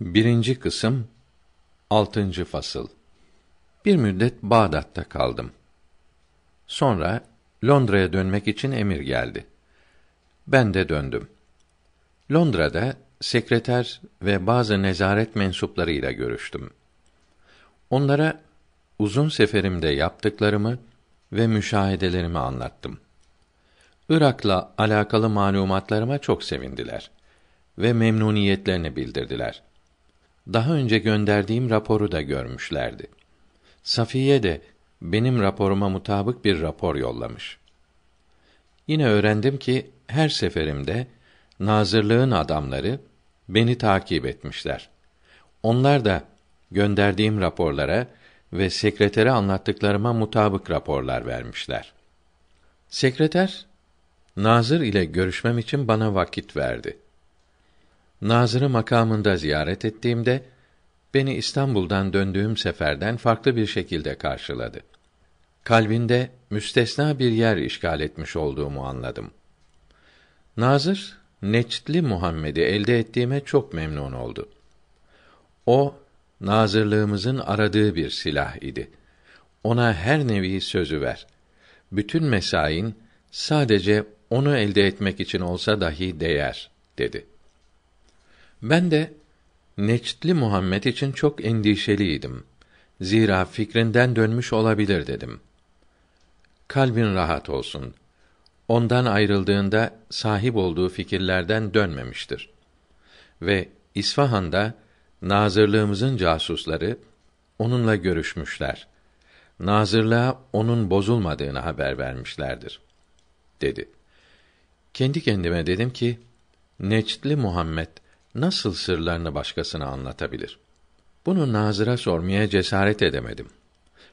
Birinci kısım altıncı fasıl Bir müddet Bağdat'ta kaldım. Sonra Londra'ya dönmek için emir geldi. Ben de döndüm. Londra'da sekreter ve bazı nezaret mensuplarıyla görüştüm. Onlara uzun seferimde yaptıklarımı ve müşahedelerimi anlattım. Irak'la alakalı malumatlarıma çok sevindiler ve memnuniyetlerini bildirdiler daha önce gönderdiğim raporu da görmüşlerdi. Safiye de benim raporuma mutabık bir rapor yollamış. Yine öğrendim ki her seferimde nazırlığın adamları beni takip etmişler. Onlar da gönderdiğim raporlara ve sekretere anlattıklarıma mutabık raporlar vermişler. Sekreter nazır ile görüşmem için bana vakit verdi. Nazırı makamında ziyaret ettiğimde beni İstanbul'dan döndüğüm seferden farklı bir şekilde karşıladı. Kalbinde müstesna bir yer işgal etmiş olduğumu anladım. Nazır Neçtli Muhammed'i elde ettiğime çok memnun oldu. O nazırlığımızın aradığı bir silah idi. Ona her nevi sözü ver. Bütün mesain sadece onu elde etmek için olsa dahi değer dedi.'' Ben de Neçtli Muhammed için çok endişeliydim. Zira fikrinden dönmüş olabilir dedim. Kalbin rahat olsun. Ondan ayrıldığında sahip olduğu fikirlerden dönmemiştir. Ve İsfahan'da nazırlığımızın casusları onunla görüşmüşler. Nazırlığa onun bozulmadığını haber vermişlerdir." dedi. Kendi kendime dedim ki Neçtli Muhammed nasıl sırlarını başkasına anlatabilir? Bunu Nazır'a sormaya cesaret edemedim.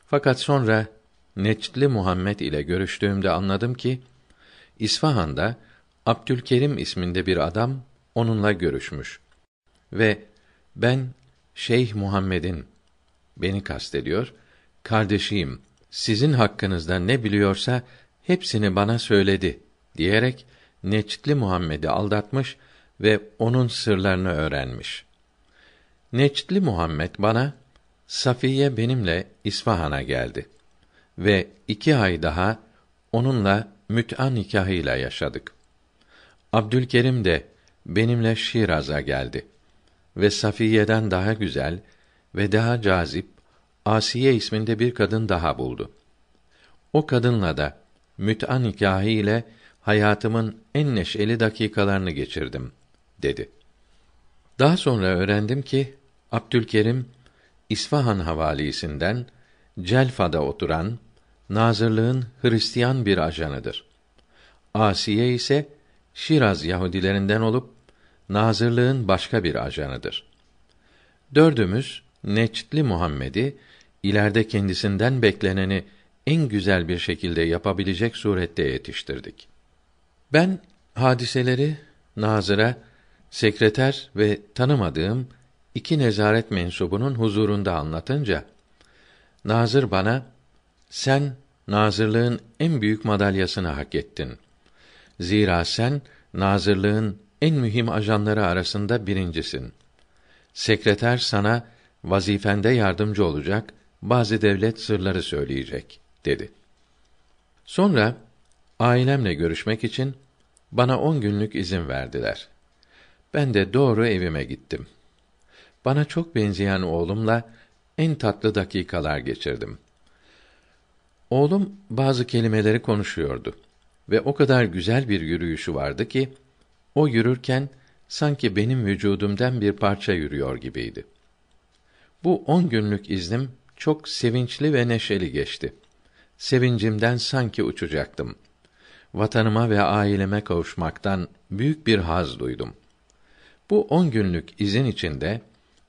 Fakat sonra Neçtli Muhammed ile görüştüğümde anladım ki İsfahan'da Abdülkerim isminde bir adam onunla görüşmüş ve ben Şeyh Muhammed'in beni kastediyor kardeşiyim. Sizin hakkınızda ne biliyorsa hepsini bana söyledi diyerek Neçtli Muhammed'i aldatmış ve onun sırlarını öğrenmiş. Neçtli Muhammed bana Safiye benimle İsfahan'a geldi ve iki ay daha onunla müt'a nikahıyla yaşadık. Abdülkerim de benimle Şiraz'a geldi ve Safiye'den daha güzel ve daha cazip Asiye isminde bir kadın daha buldu. O kadınla da müt'a nikahı ile hayatımın en neşeli dakikalarını geçirdim.'' dedi. Daha sonra öğrendim ki Abdülkerim İsfahan havalisinden Celfa'da oturan Nazırlığın Hristiyan bir ajanıdır. Asiye ise Şiraz Yahudilerinden olup Nazırlığın başka bir ajanıdır. Dördümüz Neçtli Muhammed'i ileride kendisinden bekleneni en güzel bir şekilde yapabilecek surette yetiştirdik. Ben hadiseleri Nazır'a sekreter ve tanımadığım iki nezaret mensubunun huzurunda anlatınca nazır bana sen nazırlığın en büyük madalyasını hak ettin. Zira sen nazırlığın en mühim ajanları arasında birincisin. Sekreter sana vazifende yardımcı olacak, bazı devlet sırları söyleyecek dedi. Sonra ailemle görüşmek için bana on günlük izin verdiler. Ben de doğru evime gittim. Bana çok benzeyen oğlumla en tatlı dakikalar geçirdim. Oğlum bazı kelimeleri konuşuyordu ve o kadar güzel bir yürüyüşü vardı ki o yürürken sanki benim vücudumdan bir parça yürüyor gibiydi. Bu on günlük iznim çok sevinçli ve neşeli geçti. Sevincimden sanki uçacaktım. Vatanıma ve aileme kavuşmaktan büyük bir haz duydum.'' Bu on günlük izin içinde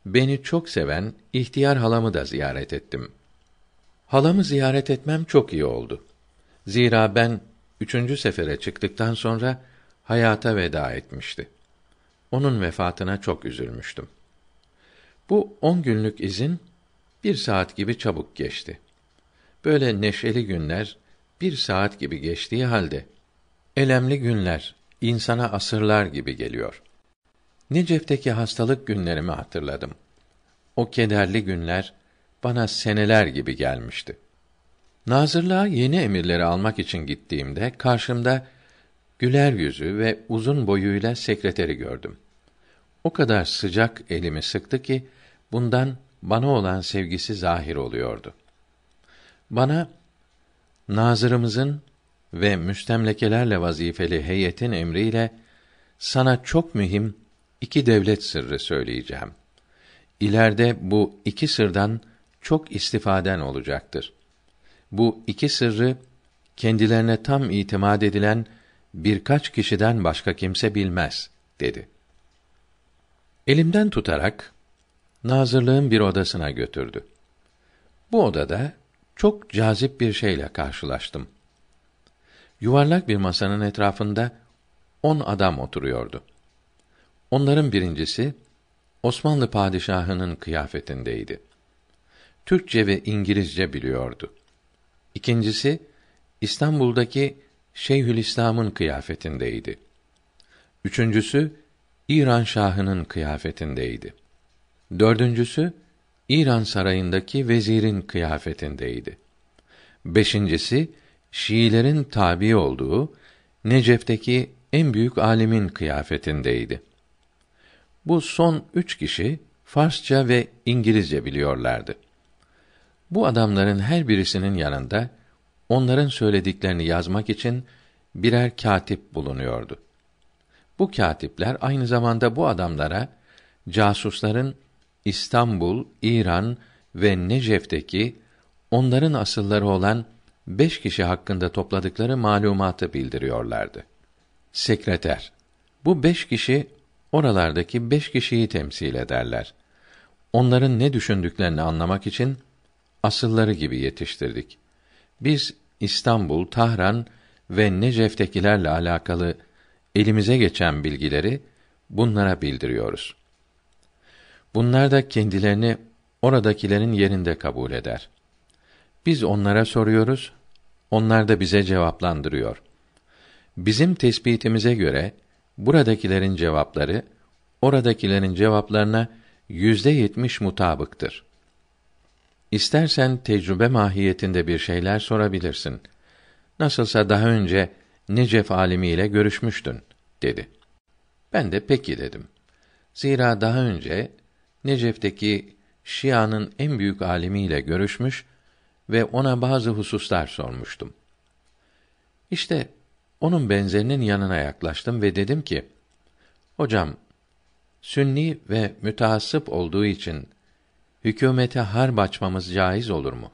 beni çok seven ihtiyar halamı da ziyaret ettim. Halamı ziyaret etmem çok iyi oldu. Zira ben üçüncü sefere çıktıktan sonra hayata veda etmişti. Onun vefatına çok üzülmüştüm. Bu on günlük izin bir saat gibi çabuk geçti. Böyle neşeli günler bir saat gibi geçtiği halde elemli günler insana asırlar gibi geliyor.'' Necef'teki hastalık günlerimi hatırladım. O kederli günler bana seneler gibi gelmişti. Nazırlığa yeni emirleri almak için gittiğimde karşımda güler yüzü ve uzun boyuyla sekreteri gördüm. O kadar sıcak elimi sıktı ki bundan bana olan sevgisi zahir oluyordu. Bana nazırımızın ve müstemlekelerle vazifeli heyetin emriyle sana çok mühim iki devlet sırrı söyleyeceğim. İleride bu iki sırdan çok istifaden olacaktır. Bu iki sırrı kendilerine tam itimat edilen birkaç kişiden başka kimse bilmez dedi. Elimden tutarak nazırlığın bir odasına götürdü. Bu odada çok cazip bir şeyle karşılaştım. Yuvarlak bir masanın etrafında on adam oturuyordu. Onların birincisi Osmanlı padişahının kıyafetindeydi. Türkçe ve İngilizce biliyordu. İkincisi İstanbul'daki Şeyhülislam'ın kıyafetindeydi. Üçüncüsü İran şahının kıyafetindeydi. Dördüncüsü İran sarayındaki vezirin kıyafetindeydi. Beşincisi Şiilerin tabi olduğu Necef'teki en büyük alimin kıyafetindeydi. Bu son üç kişi Farsça ve İngilizce biliyorlardı. Bu adamların her birisinin yanında onların söylediklerini yazmak için birer katip bulunuyordu. Bu katipler aynı zamanda bu adamlara casusların İstanbul, İran ve Necef'teki onların asılları olan beş kişi hakkında topladıkları malumatı bildiriyorlardı. Sekreter, bu beş kişi oralardaki beş kişiyi temsil ederler. Onların ne düşündüklerini anlamak için asılları gibi yetiştirdik. Biz İstanbul, Tahran ve Necef'tekilerle alakalı elimize geçen bilgileri bunlara bildiriyoruz. Bunlar da kendilerini oradakilerin yerinde kabul eder. Biz onlara soruyoruz, onlar da bize cevaplandırıyor. Bizim tespitimize göre Buradakilerin cevapları oradakilerin cevaplarına yüzde yetmiş mutabıktır. İstersen tecrübe mahiyetinde bir şeyler sorabilirsin. Nasılsa daha önce Necef alimiyle görüşmüştün, dedi. Ben de peki dedim. Zira daha önce Necef'teki Şia'nın en büyük alimiyle görüşmüş ve ona bazı hususlar sormuştum. İşte onun benzerinin yanına yaklaştım ve dedim ki, Hocam, sünni ve mütehassıp olduğu için hükümete harp açmamız caiz olur mu?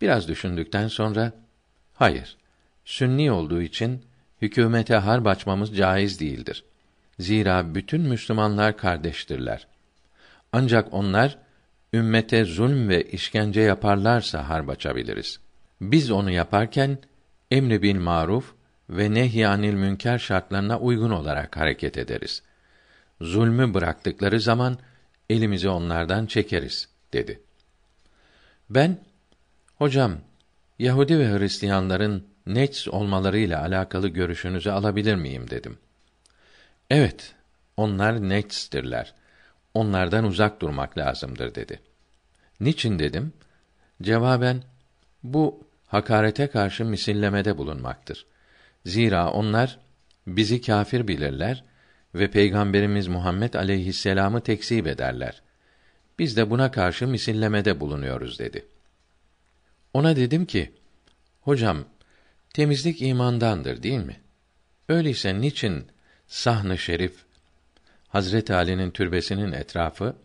Biraz düşündükten sonra, hayır, sünni olduğu için hükümete harp açmamız caiz değildir. Zira bütün Müslümanlar kardeştirler. Ancak onlar, ümmete zulm ve işkence yaparlarsa harp açabiliriz. Biz onu yaparken, emri bil maruf ve nehyanil münker şartlarına uygun olarak hareket ederiz. Zulmü bıraktıkları zaman elimizi onlardan çekeriz dedi. Ben hocam Yahudi ve Hristiyanların neç olmalarıyla alakalı görüşünüzü alabilir miyim dedim. Evet, onlar netstirler. Onlardan uzak durmak lazımdır dedi. Niçin dedim? Cevaben bu hakarete karşı misillemede bulunmaktır. Zira onlar bizi kâfir bilirler ve Peygamberimiz Muhammed aleyhisselamı tekzip ederler. Biz de buna karşı misillemede bulunuyoruz dedi. Ona dedim ki, hocam temizlik imandandır değil mi? Öyleyse niçin sahne şerif, Hazreti Ali'nin türbesinin etrafı,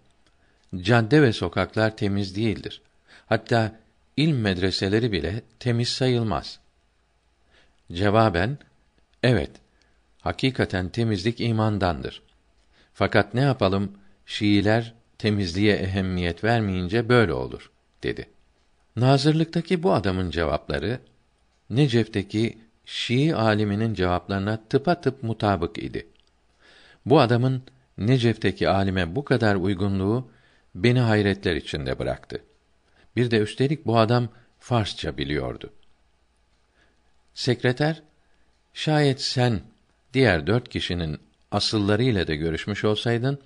cadde ve sokaklar temiz değildir. Hatta ilm medreseleri bile temiz sayılmaz. Cevaben, evet, hakikaten temizlik imandandır. Fakat ne yapalım, Şiiler temizliğe ehemmiyet vermeyince böyle olur, dedi. Nazırlıktaki bu adamın cevapları, Necef'teki Şii aliminin cevaplarına tıpa tıp mutabık idi. Bu adamın Necef'teki alime bu kadar uygunluğu beni hayretler içinde bıraktı. Bir de üstelik bu adam Farsça biliyordu. Sekreter, şayet sen diğer dört kişinin asıllarıyla da görüşmüş olsaydın,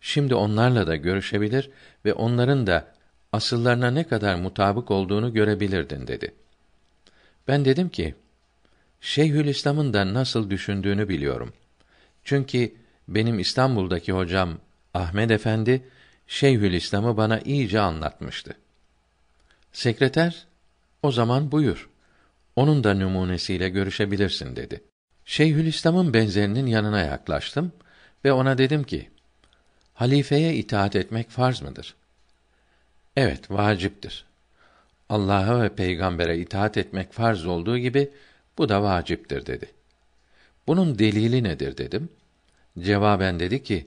şimdi onlarla da görüşebilir ve onların da asıllarına ne kadar mutabık olduğunu görebilirdin dedi. Ben dedim ki, Şeyhülislam'ın da nasıl düşündüğünü biliyorum. Çünkü benim İstanbul'daki hocam Ahmet Efendi Şeyhülislam'ı bana iyice anlatmıştı. Sekreter, o zaman buyur. Onun da numunesiyle görüşebilirsin dedi. Şeyhülislam'ın benzerinin yanına yaklaştım ve ona dedim ki, halifeye itaat etmek farz mıdır? Evet, vaciptir. Allah'a ve peygambere itaat etmek farz olduğu gibi bu da vaciptir dedi. Bunun delili nedir dedim. Cevaben dedi ki: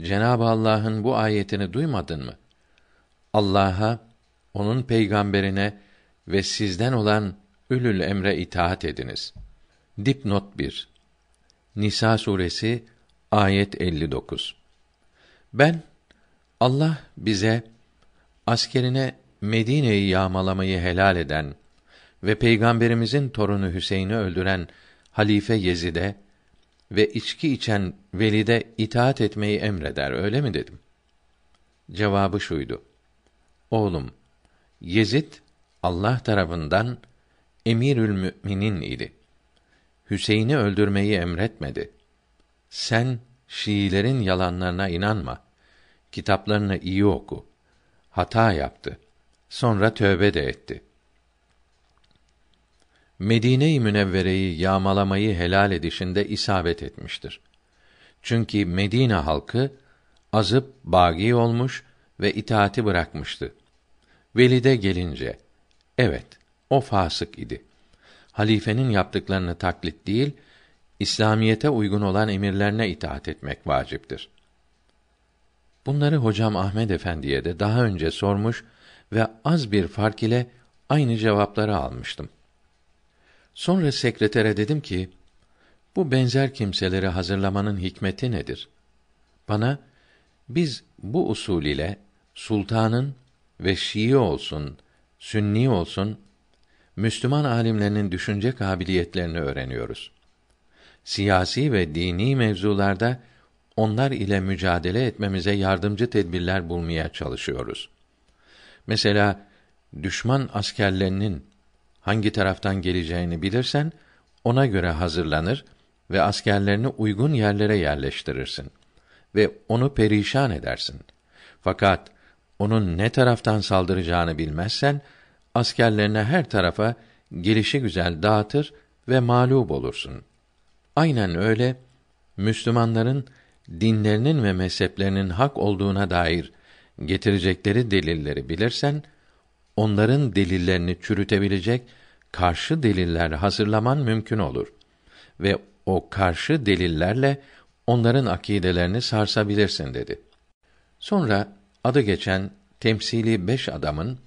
Cenab-ı Allah'ın bu ayetini duymadın mı? Allah'a onun peygamberine ve sizden olan ülül emre itaat ediniz. Dipnot 1. Nisa suresi ayet 59. Ben Allah bize askerine Medine'yi yağmalamayı helal eden ve peygamberimizin torunu Hüseyin'i öldüren halife Yezid'e ve içki içen Velid'e itaat etmeyi emreder öyle mi dedim. Cevabı şuydu. Oğlum Yezid Allah tarafından Emirül Müminin idi. Hüseyin'i öldürmeyi emretmedi. Sen Şiilerin yalanlarına inanma. Kitaplarını iyi oku. Hata yaptı. Sonra tövbe de etti. Medine-i Münevvere'yi yağmalamayı helal edişinde isabet etmiştir. Çünkü Medine halkı azıp bagi olmuş ve itaati bırakmıştı. Velid'e gelince, evet, o fasık idi. Halifenin yaptıklarını taklit değil, İslamiyete uygun olan emirlerine itaat etmek vaciptir. Bunları hocam Ahmed Efendi'ye de daha önce sormuş ve az bir fark ile aynı cevapları almıştım. Sonra sekretere dedim ki, bu benzer kimseleri hazırlamanın hikmeti nedir? Bana, biz bu usul ile sultanın ve Şii olsun, Sünni olsun Müslüman alimlerinin düşünce kabiliyetlerini öğreniyoruz. Siyasi ve dini mevzularda onlar ile mücadele etmemize yardımcı tedbirler bulmaya çalışıyoruz. Mesela düşman askerlerinin hangi taraftan geleceğini bilirsen ona göre hazırlanır ve askerlerini uygun yerlere yerleştirirsin ve onu perişan edersin. Fakat onun ne taraftan saldıracağını bilmezsen askerlerine her tarafa gelişi güzel dağıtır ve mağlup olursun. Aynen öyle Müslümanların dinlerinin ve mezheplerinin hak olduğuna dair getirecekleri delilleri bilirsen onların delillerini çürütebilecek karşı deliller hazırlaman mümkün olur ve o karşı delillerle onların akidelerini sarsabilirsin dedi. Sonra adı geçen temsili beş adamın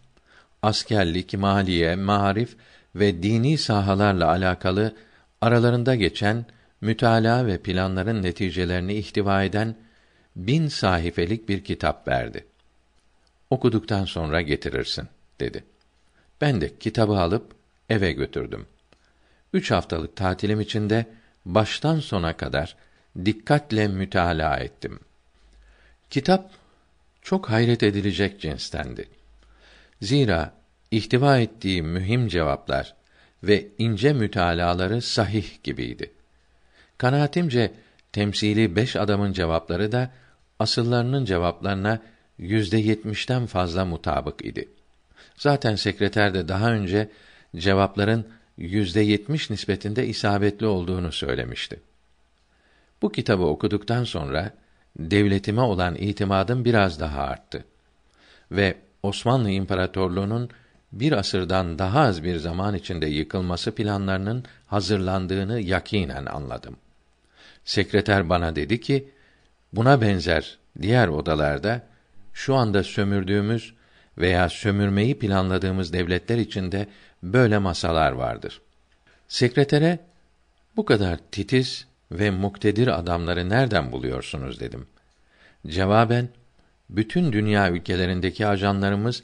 askerlik, maliye, maarif ve dini sahalarla alakalı aralarında geçen mütala ve planların neticelerini ihtiva eden bin sahifelik bir kitap verdi. Okuduktan sonra getirirsin, dedi. Ben de kitabı alıp eve götürdüm. Üç haftalık tatilim içinde baştan sona kadar dikkatle mütalaa ettim. Kitap çok hayret edilecek cinstendi. Zira ihtiva ettiği mühim cevaplar ve ince mütalaları sahih gibiydi. Kanaatimce temsili beş adamın cevapları da asıllarının cevaplarına yüzde yetmişten fazla mutabık idi. Zaten sekreter de daha önce cevapların yüzde yetmiş nispetinde isabetli olduğunu söylemişti. Bu kitabı okuduktan sonra devletime olan itimadım biraz daha arttı. Ve Osmanlı İmparatorluğu'nun bir asırdan daha az bir zaman içinde yıkılması planlarının hazırlandığını yakinen anladım. Sekreter bana dedi ki, buna benzer diğer odalarda şu anda sömürdüğümüz veya sömürmeyi planladığımız devletler içinde böyle masalar vardır. Sekretere bu kadar titiz ve muktedir adamları nereden buluyorsunuz dedim. Cevaben bütün dünya ülkelerindeki ajanlarımız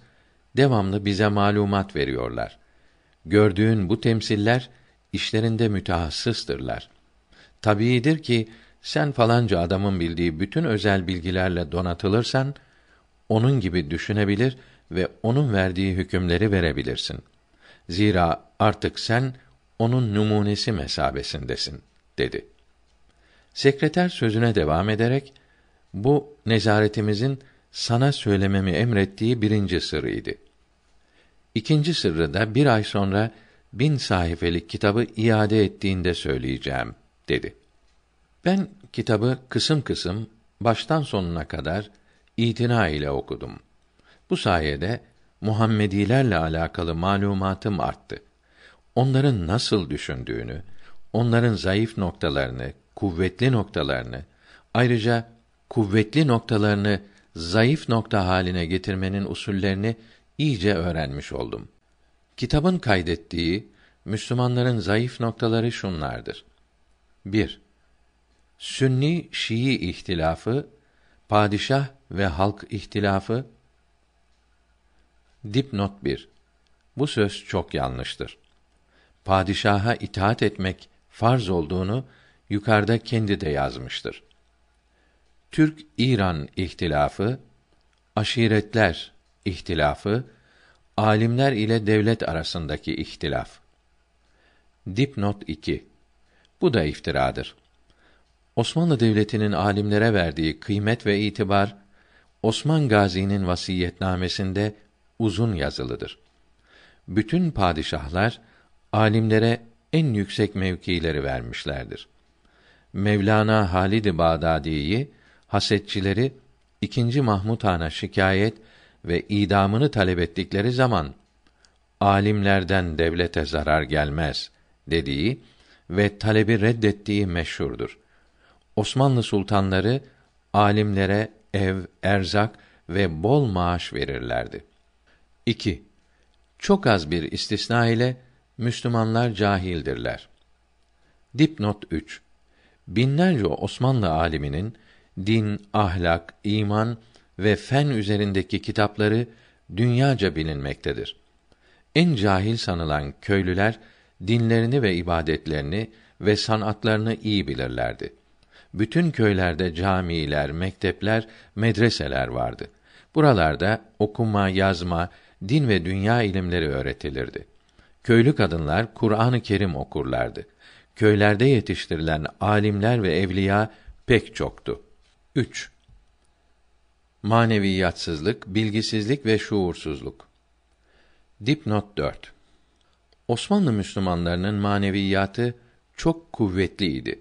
devamlı bize malumat veriyorlar. Gördüğün bu temsiller işlerinde mütehassıstırlar. Tabiidir ki sen falanca adamın bildiği bütün özel bilgilerle donatılırsan onun gibi düşünebilir ve onun verdiği hükümleri verebilirsin. Zira artık sen onun numunesi mesabesindesin dedi.'' Sekreter sözüne devam ederek, bu nezaretimizin sana söylememi emrettiği birinci sırrıydı. İkinci sırrı da bir ay sonra bin sayfelik kitabı iade ettiğinde söyleyeceğim, dedi. Ben kitabı kısım kısım, baştan sonuna kadar itina ile okudum. Bu sayede Muhammedilerle alakalı malumatım arttı. Onların nasıl düşündüğünü, onların zayıf noktalarını, kuvvetli noktalarını, ayrıca kuvvetli noktalarını zayıf nokta haline getirmenin usullerini iyice öğrenmiş oldum. Kitabın kaydettiği Müslümanların zayıf noktaları şunlardır. 1. Sünni Şii ihtilafı, padişah ve halk ihtilafı. Dipnot 1. Bu söz çok yanlıştır. Padişaha itaat etmek farz olduğunu yukarıda kendi de yazmıştır. Türk-İran ihtilafı, aşiretler ihtilafı, alimler ile devlet arasındaki ihtilaf. Dipnot 2. Bu da iftiradır. Osmanlı Devleti'nin alimlere verdiği kıymet ve itibar Osman Gazi'nin vasiyetnamesinde uzun yazılıdır. Bütün padişahlar alimlere en yüksek mevkileri vermişlerdir. Mevlana Halid-i Bağdadi'yi hasetçileri ikinci Mahmud Han'a şikayet ve idamını talep ettikleri zaman alimlerden devlete zarar gelmez dediği ve talebi reddettiği meşhurdur. Osmanlı sultanları alimlere ev, erzak ve bol maaş verirlerdi. 2. Çok az bir istisna ile Müslümanlar cahildirler. Dipnot 3 binlerce Osmanlı aliminin din, ahlak, iman ve fen üzerindeki kitapları dünyaca bilinmektedir. En cahil sanılan köylüler dinlerini ve ibadetlerini ve sanatlarını iyi bilirlerdi. Bütün köylerde camiler, mektepler, medreseler vardı. Buralarda okuma, yazma, din ve dünya ilimleri öğretilirdi. Köylü kadınlar Kur'an-ı Kerim okurlardı köylerde yetiştirilen alimler ve evliya pek çoktu. 3. Maneviyatsızlık, bilgisizlik ve şuursuzluk. Dipnot 4. Osmanlı Müslümanlarının maneviyatı çok kuvvetliydi.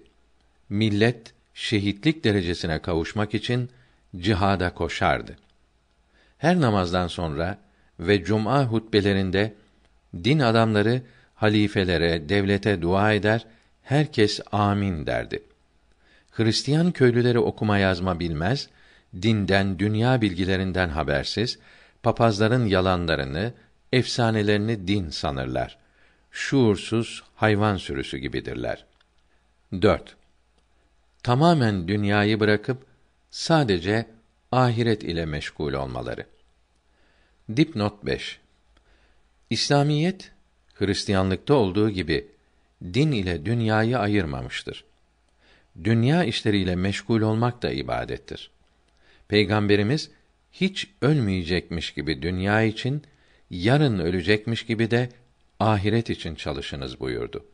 Millet şehitlik derecesine kavuşmak için cihada koşardı. Her namazdan sonra ve cuma hutbelerinde din adamları halifelere, devlete dua eder herkes amin derdi. Hristiyan köylüleri okuma yazma bilmez, dinden, dünya bilgilerinden habersiz, papazların yalanlarını, efsanelerini din sanırlar. Şuursuz hayvan sürüsü gibidirler. 4. Tamamen dünyayı bırakıp sadece ahiret ile meşgul olmaları. Dipnot 5. İslamiyet Hristiyanlıkta olduğu gibi din ile dünyayı ayırmamıştır. Dünya işleriyle meşgul olmak da ibadettir. Peygamberimiz hiç ölmeyecekmiş gibi dünya için, yarın ölecekmiş gibi de ahiret için çalışınız buyurdu.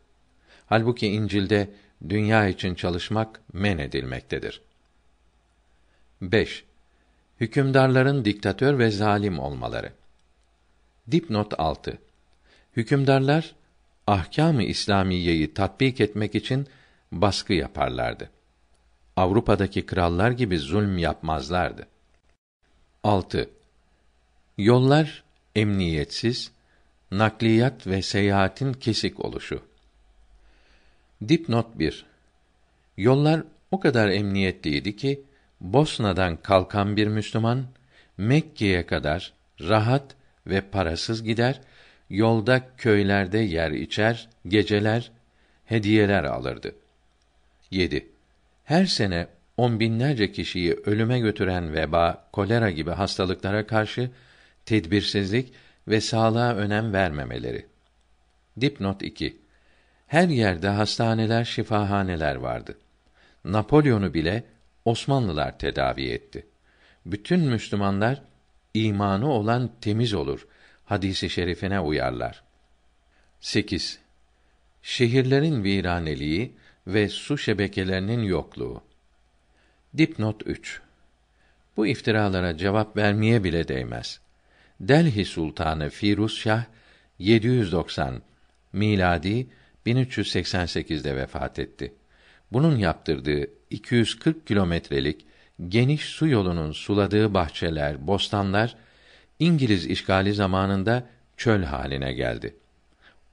Halbuki İncil'de dünya için çalışmak men edilmektedir. 5. Hükümdarların diktatör ve zalim olmaları. Dipnot 6. Hükümdarlar ahkâm-ı İslamiyeyi tatbik etmek için baskı yaparlardı. Avrupa'daki krallar gibi zulm yapmazlardı. 6. Yollar emniyetsiz, nakliyat ve seyahatin kesik oluşu. Dipnot 1. Yollar o kadar emniyetliydi ki Bosna'dan kalkan bir Müslüman Mekke'ye kadar rahat ve parasız gider yolda köylerde yer içer, geceler hediyeler alırdı. 7. Her sene on binlerce kişiyi ölüme götüren veba, kolera gibi hastalıklara karşı tedbirsizlik ve sağlığa önem vermemeleri. Dipnot 2. Her yerde hastaneler, şifahaneler vardı. Napolyon'u bile Osmanlılar tedavi etti. Bütün Müslümanlar imanı olan temiz olur hadisi şerifine uyarlar. 8. Şehirlerin viraneliği ve su şebekelerinin yokluğu. Dipnot 3. Bu iftiralara cevap vermeye bile değmez. Delhi Sultanı Firuz Şah 790 miladi 1388'de vefat etti. Bunun yaptırdığı 240 kilometrelik geniş su yolunun suladığı bahçeler, bostanlar İngiliz işgali zamanında çöl haline geldi.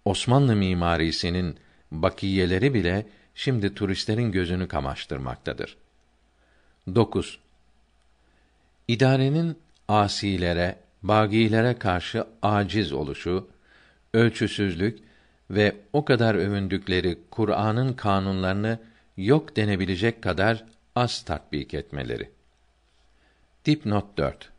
Osmanlı mimarisinin bakiyeleri bile şimdi turistlerin gözünü kamaştırmaktadır. 9. İdarenin asilere, bagilere karşı aciz oluşu, ölçüsüzlük ve o kadar övündükleri Kur'an'ın kanunlarını yok denebilecek kadar az tatbik etmeleri. Dipnot 4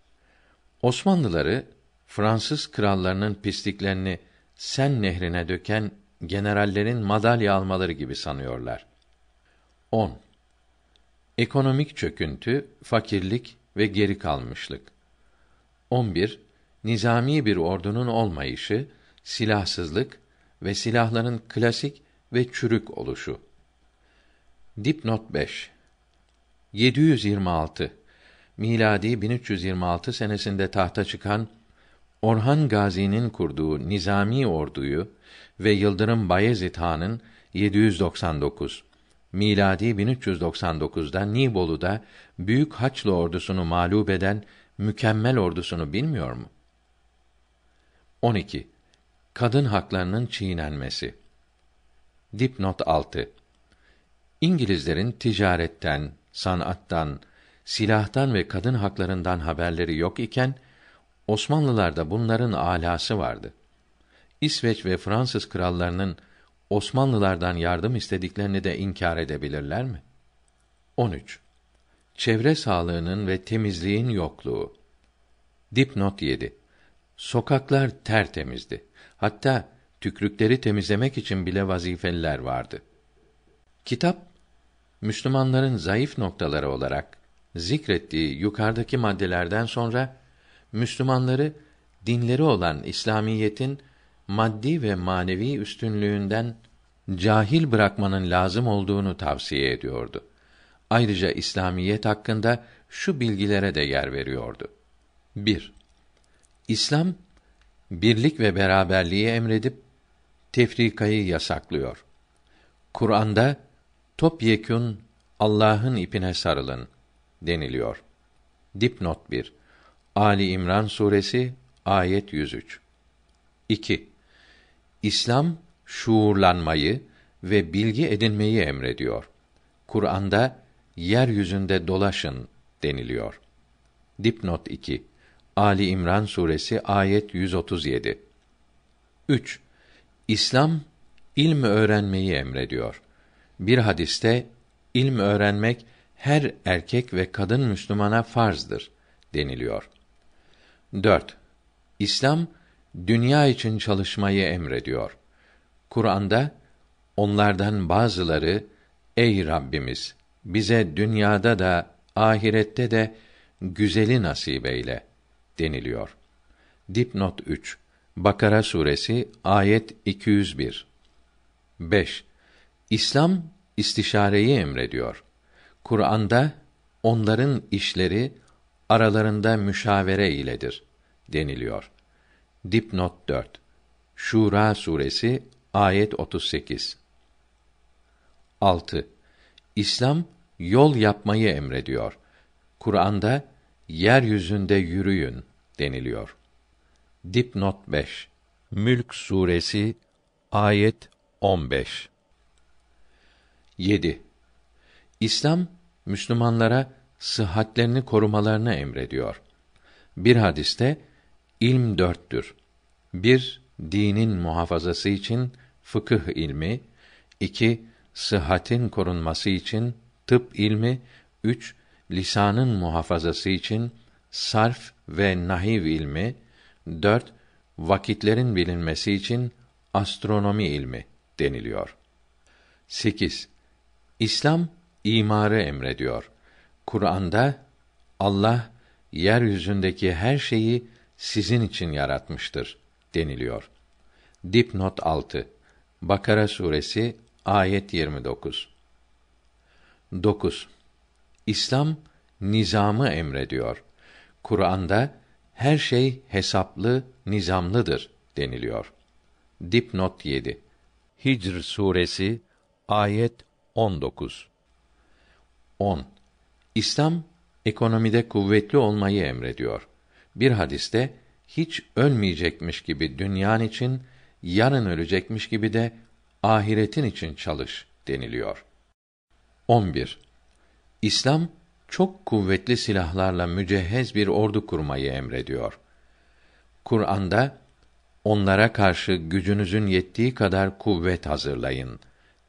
Osmanlıları Fransız krallarının pisliklerini Sen nehrine döken generallerin madalya almaları gibi sanıyorlar. 10. Ekonomik çöküntü, fakirlik ve geri kalmışlık. 11. Nizami bir ordunun olmayışı, silahsızlık ve silahların klasik ve çürük oluşu. Dipnot 5. 726 miladi 1326 senesinde tahta çıkan Orhan Gazi'nin kurduğu Nizami orduyu ve Yıldırım Bayezid Han'ın 799 miladi 1399'da Nibolu'da Büyük Haçlı ordusunu mağlup eden mükemmel ordusunu bilmiyor mu? 12. Kadın haklarının çiğnenmesi. Dipnot 6. İngilizlerin ticaretten, sanattan, silahtan ve kadın haklarından haberleri yok iken Osmanlılarda bunların alası vardı. İsveç ve Fransız krallarının Osmanlılardan yardım istediklerini de inkar edebilirler mi? 13. Çevre sağlığının ve temizliğin yokluğu. Dipnot 7. Sokaklar tertemizdi. Hatta tükrükleri temizlemek için bile vazifeliler vardı. Kitap Müslümanların zayıf noktaları olarak zikrettiği yukarıdaki maddelerden sonra Müslümanları dinleri olan İslamiyetin maddi ve manevi üstünlüğünden cahil bırakmanın lazım olduğunu tavsiye ediyordu. Ayrıca İslamiyet hakkında şu bilgilere de yer veriyordu. 1. İslam birlik ve beraberliği emredip tefrikayı yasaklıyor. Kur'an'da topyekün Allah'ın ipine sarılın deniliyor. Dipnot 1. Ali İmran suresi ayet 103. 2. İslam şuurlanmayı ve bilgi edinmeyi emrediyor. Kur'an'da yeryüzünde dolaşın deniliyor. Dipnot 2. Ali İmran suresi ayet 137. 3. İslam ilmi öğrenmeyi emrediyor. Bir hadiste ilm öğrenmek her erkek ve kadın Müslümana farzdır deniliyor. 4. İslam dünya için çalışmayı emrediyor. Kur'an'da onlardan bazıları ey Rabbimiz bize dünyada da ahirette de güzeli nasip eyle deniliyor. Dipnot 3. Bakara suresi ayet 201. 5. İslam istişareyi emrediyor. Kur'an'da onların işleri aralarında müşavere iledir deniliyor. Dipnot 4. Şura suresi ayet 38. 6. İslam yol yapmayı emrediyor. Kur'an'da yeryüzünde yürüyün deniliyor. Dipnot 5. Mülk suresi ayet 15. 7. İslam Müslümanlara sıhhatlerini korumalarını emrediyor. Bir hadiste ilm dörttür. Bir dinin muhafazası için fıkıh ilmi, iki sıhhatin korunması için tıp ilmi, üç lisanın muhafazası için sarf ve nahiv ilmi, dört vakitlerin bilinmesi için astronomi ilmi deniliyor. 8. İslam imarı emrediyor. Kur'an'da Allah yeryüzündeki her şeyi sizin için yaratmıştır deniliyor. Dipnot 6. Bakara suresi ayet 29. 9. İslam nizamı emrediyor. Kur'an'da her şey hesaplı, nizamlıdır deniliyor. Dipnot 7. Hicr suresi ayet 19. 10. İslam ekonomide kuvvetli olmayı emrediyor. Bir hadiste hiç ölmeyecekmiş gibi dünyanın için, yarın ölecekmiş gibi de ahiretin için çalış deniliyor. 11. İslam çok kuvvetli silahlarla mücehhez bir ordu kurmayı emrediyor. Kur'an'da onlara karşı gücünüzün yettiği kadar kuvvet hazırlayın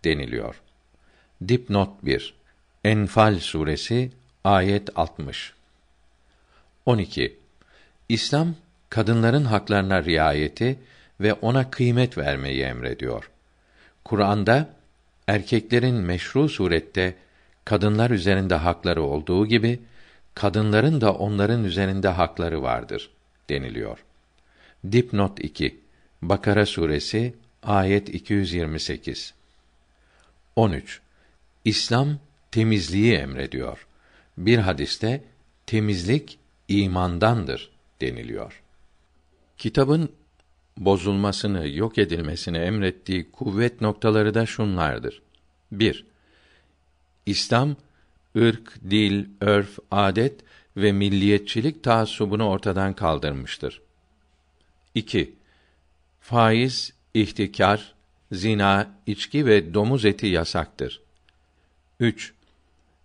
deniliyor. Dipnot 1 Enfal suresi ayet 60. 12. İslam kadınların haklarına riayeti ve ona kıymet vermeyi emrediyor. Kur'an'da erkeklerin meşru surette kadınlar üzerinde hakları olduğu gibi kadınların da onların üzerinde hakları vardır deniliyor. Dipnot 2. Bakara suresi ayet 228. 13. İslam temizliği emrediyor. Bir hadiste temizlik imandandır deniliyor. Kitabın bozulmasını, yok edilmesini emrettiği kuvvet noktaları da şunlardır. 1. İslam ırk, dil, örf, adet ve milliyetçilik taassubunu ortadan kaldırmıştır. 2. Faiz, ihtikar, zina, içki ve domuz eti yasaktır. 3.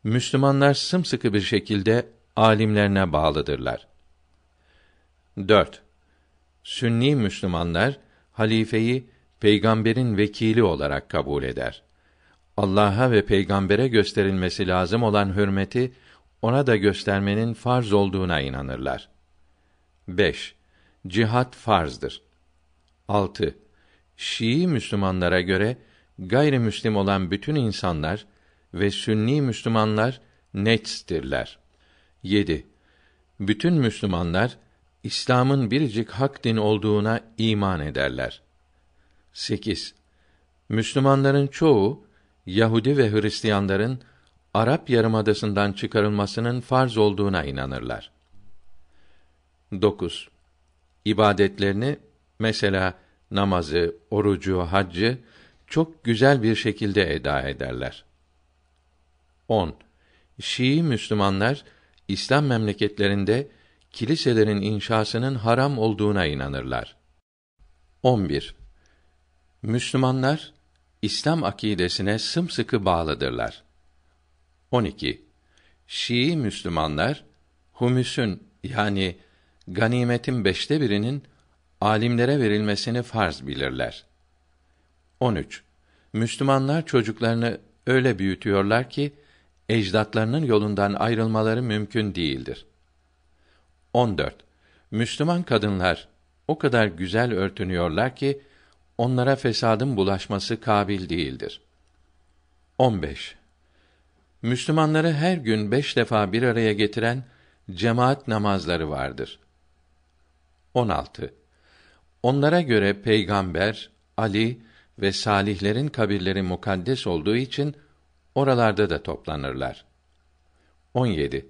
Müslümanlar sımsıkı bir şekilde alimlerine bağlıdırlar. 4. Sünni Müslümanlar halifeyi peygamberin vekili olarak kabul eder. Allah'a ve peygambere gösterilmesi lazım olan hürmeti ona da göstermenin farz olduğuna inanırlar. 5. Cihat farzdır. 6. Şii Müslümanlara göre gayrimüslim olan bütün insanlar ve Sünni Müslümanlar neçstirler. 7. Bütün Müslümanlar İslam'ın biricik hak din olduğuna iman ederler. 8. Müslümanların çoğu Yahudi ve Hristiyanların Arap Yarımadası'ndan çıkarılmasının farz olduğuna inanırlar. 9. İbadetlerini mesela namazı, orucu, haccı çok güzel bir şekilde eda ederler. 10. Şii Müslümanlar İslam memleketlerinde kiliselerin inşasının haram olduğuna inanırlar. 11. Müslümanlar İslam akidesine sımsıkı bağlıdırlar. 12. Şii Müslümanlar humusun yani ganimetin beşte birinin alimlere verilmesini farz bilirler. 13. Müslümanlar çocuklarını öyle büyütüyorlar ki ecdatlarının yolundan ayrılmaları mümkün değildir. 14. Müslüman kadınlar o kadar güzel örtünüyorlar ki onlara fesadın bulaşması kabil değildir. 15. Müslümanları her gün beş defa bir araya getiren cemaat namazları vardır. 16. Onlara göre Peygamber, Ali ve salihlerin kabirleri mukaddes olduğu için Oralarda da toplanırlar. 17.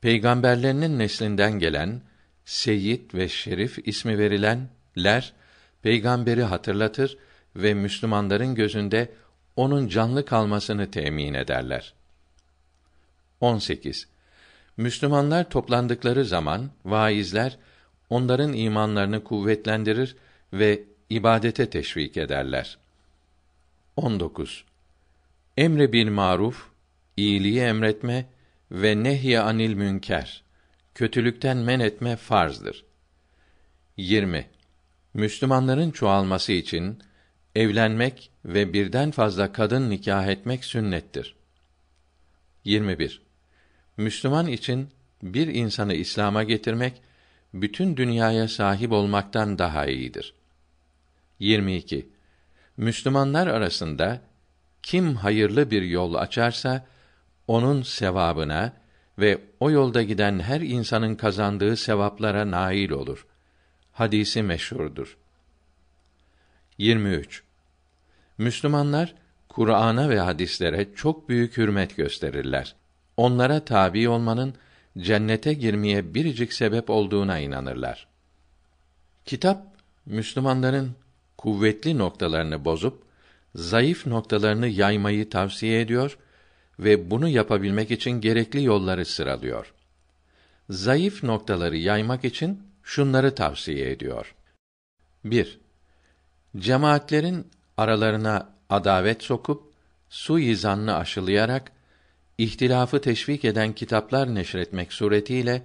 Peygamberlerinin neslinden gelen Seyyid ve Şerif ismi verilenler peygamberi hatırlatır ve Müslümanların gözünde onun canlı kalmasını temin ederler. 18. Müslümanlar toplandıkları zaman vaizler onların imanlarını kuvvetlendirir ve ibadete teşvik ederler. 19. Emre bil maruf, iyiliği emretme ve nehye anil münker, kötülükten men etme farzdır. 20. Müslümanların çoğalması için evlenmek ve birden fazla kadın nikah etmek sünnettir. 21. Müslüman için bir insanı İslam'a getirmek bütün dünyaya sahip olmaktan daha iyidir. 22. Müslümanlar arasında kim hayırlı bir yol açarsa onun sevabına ve o yolda giden her insanın kazandığı sevaplara nail olur. Hadisi meşhurdur. 23. Müslümanlar Kur'an'a ve hadislere çok büyük hürmet gösterirler. Onlara tabi olmanın cennete girmeye biricik sebep olduğuna inanırlar. Kitap Müslümanların kuvvetli noktalarını bozup zayıf noktalarını yaymayı tavsiye ediyor ve bunu yapabilmek için gerekli yolları sıralıyor. Zayıf noktaları yaymak için şunları tavsiye ediyor. 1. Cemaatlerin aralarına adavet sokup suizanını aşılayarak ihtilafı teşvik eden kitaplar neşretmek suretiyle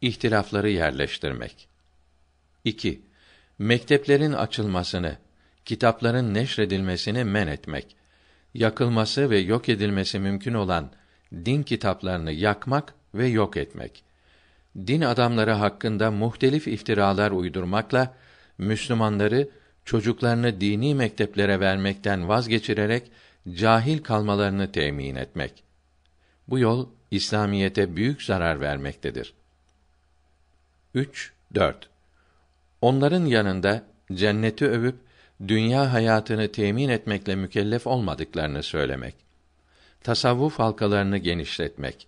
ihtilafları yerleştirmek. 2. Mekteplerin açılmasını kitapların neşredilmesini men etmek, yakılması ve yok edilmesi mümkün olan din kitaplarını yakmak ve yok etmek. Din adamları hakkında muhtelif iftiralar uydurmakla Müslümanları çocuklarını dini mekteplere vermekten vazgeçirerek cahil kalmalarını temin etmek. Bu yol İslamiyete büyük zarar vermektedir. 3 4 Onların yanında cenneti övüp dünya hayatını temin etmekle mükellef olmadıklarını söylemek. Tasavvuf halkalarını genişletmek.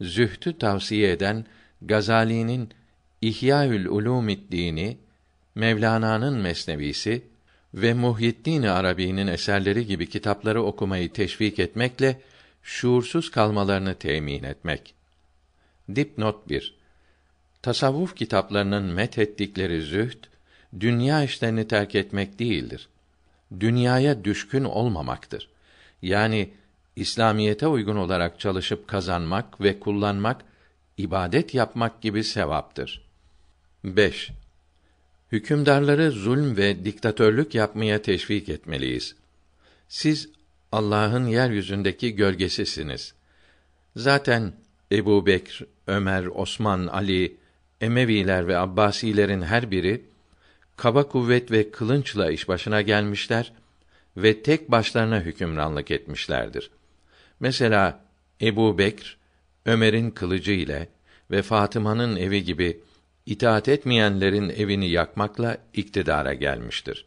Zühtü tavsiye eden Gazali'nin İhyaül Ulûmi'd-Dîn'i, Mevlana'nın Mesnevisi ve Muhyiddin Arabi'nin eserleri gibi kitapları okumayı teşvik etmekle şuursuz kalmalarını temin etmek. Dipnot 1. Tasavvuf kitaplarının met ettikleri zühd dünya işlerini terk etmek değildir. Dünyaya düşkün olmamaktır. Yani İslamiyete uygun olarak çalışıp kazanmak ve kullanmak ibadet yapmak gibi sevaptır. 5. Hükümdarları zulm ve diktatörlük yapmaya teşvik etmeliyiz. Siz Allah'ın yeryüzündeki gölgesisiniz. Zaten Ebu Bekr, Ömer, Osman, Ali, Emeviler ve Abbasilerin her biri kaba kuvvet ve kılınçla iş başına gelmişler ve tek başlarına hükümranlık etmişlerdir. Mesela Ebu Bekr, Ömer'in kılıcı ile ve Fatıma'nın evi gibi itaat etmeyenlerin evini yakmakla iktidara gelmiştir.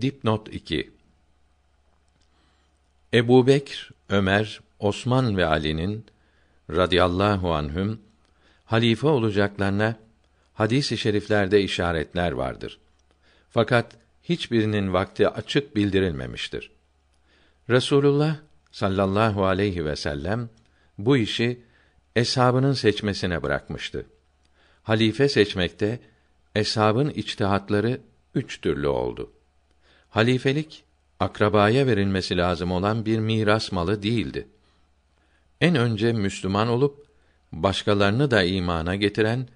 Dipnot 2 Ebu Bekr, Ömer, Osman ve Ali'nin radıyallahu anhüm halife olacaklarına hadis-i şeriflerde işaretler vardır. Fakat hiçbirinin vakti açık bildirilmemiştir. Resulullah sallallahu aleyhi ve sellem bu işi eshabının seçmesine bırakmıştı. Halife seçmekte eshabın içtihatları üç türlü oldu. Halifelik akrabaya verilmesi lazım olan bir miras malı değildi. En önce Müslüman olup başkalarını da imana getiren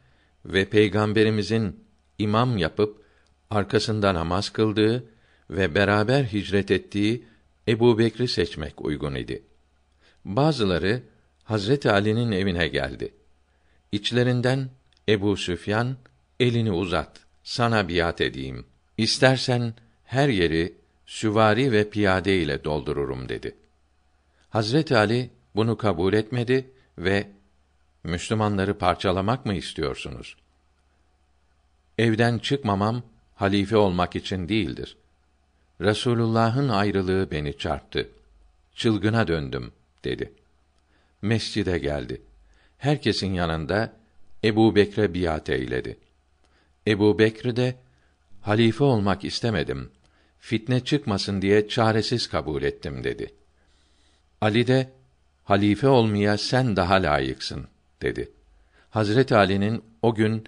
ve peygamberimizin imam yapıp arkasında namaz kıldığı ve beraber hicret ettiği Ebu Bekri seçmek uygun idi. Bazıları Hazreti Ali'nin evine geldi. İçlerinden Ebu Süfyan elini uzat, sana biat edeyim. İstersen her yeri süvari ve piyade ile doldururum dedi. Hazreti Ali bunu kabul etmedi ve Müslümanları parçalamak mı istiyorsunuz? Evden çıkmamam halife olmak için değildir. Resulullah'ın ayrılığı beni çarptı. Çılgına döndüm dedi. Mescide geldi. Herkesin yanında Ebu Bekre biat eyledi. Ebu Bekr de halife olmak istemedim. Fitne çıkmasın diye çaresiz kabul ettim dedi. Ali de halife olmaya sen daha layıksın dedi. Hazreti Ali'nin o gün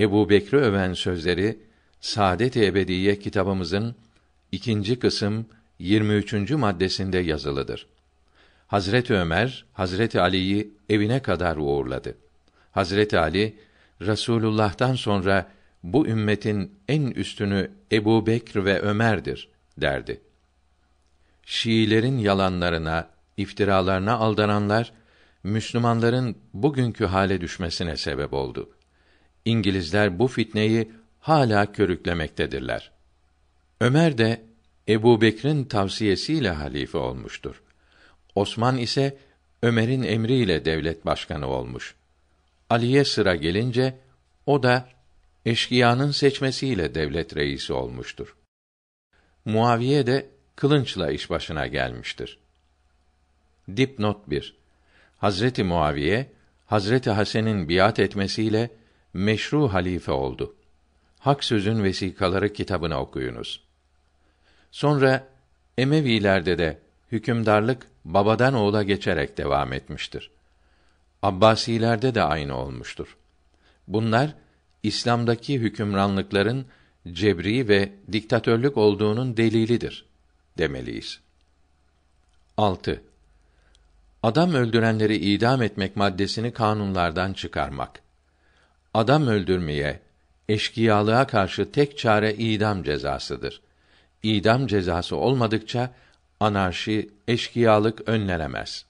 Ebu Bekri öven sözleri Saadet-i Ebediye kitabımızın ikinci kısım 23. maddesinde yazılıdır. Hazret Ömer Hazret Ali'yi evine kadar uğurladı. Hazret Ali Resulullah'tan sonra bu ümmetin en üstünü Ebu Bekr ve Ömer'dir derdi. Şiilerin yalanlarına, iftiralarına aldananlar Müslümanların bugünkü hale düşmesine sebep oldu. İngilizler bu fitneyi hala körüklemektedirler. Ömer de Ebu Bekir'in tavsiyesiyle halife olmuştur. Osman ise Ömer'in emriyle devlet başkanı olmuş. Ali'ye sıra gelince o da eşkıyanın seçmesiyle devlet reisi olmuştur. Muaviye de kılınçla iş başına gelmiştir. Dipnot 1 Hazreti Muaviye Hazreti Hasan'ın biat etmesiyle meşru halife oldu. Hak sözün vesikaları kitabını okuyunuz. Sonra Emevilerde de hükümdarlık babadan oğula geçerek devam etmiştir. Abbasilerde de aynı olmuştur. Bunlar İslam'daki hükümranlıkların cebri ve diktatörlük olduğunun delilidir demeliyiz. 6 adam öldürenleri idam etmek maddesini kanunlardan çıkarmak. Adam öldürmeye, eşkıyalığa karşı tek çare idam cezasıdır. İdam cezası olmadıkça anarşi, eşkıyalık önlenemez.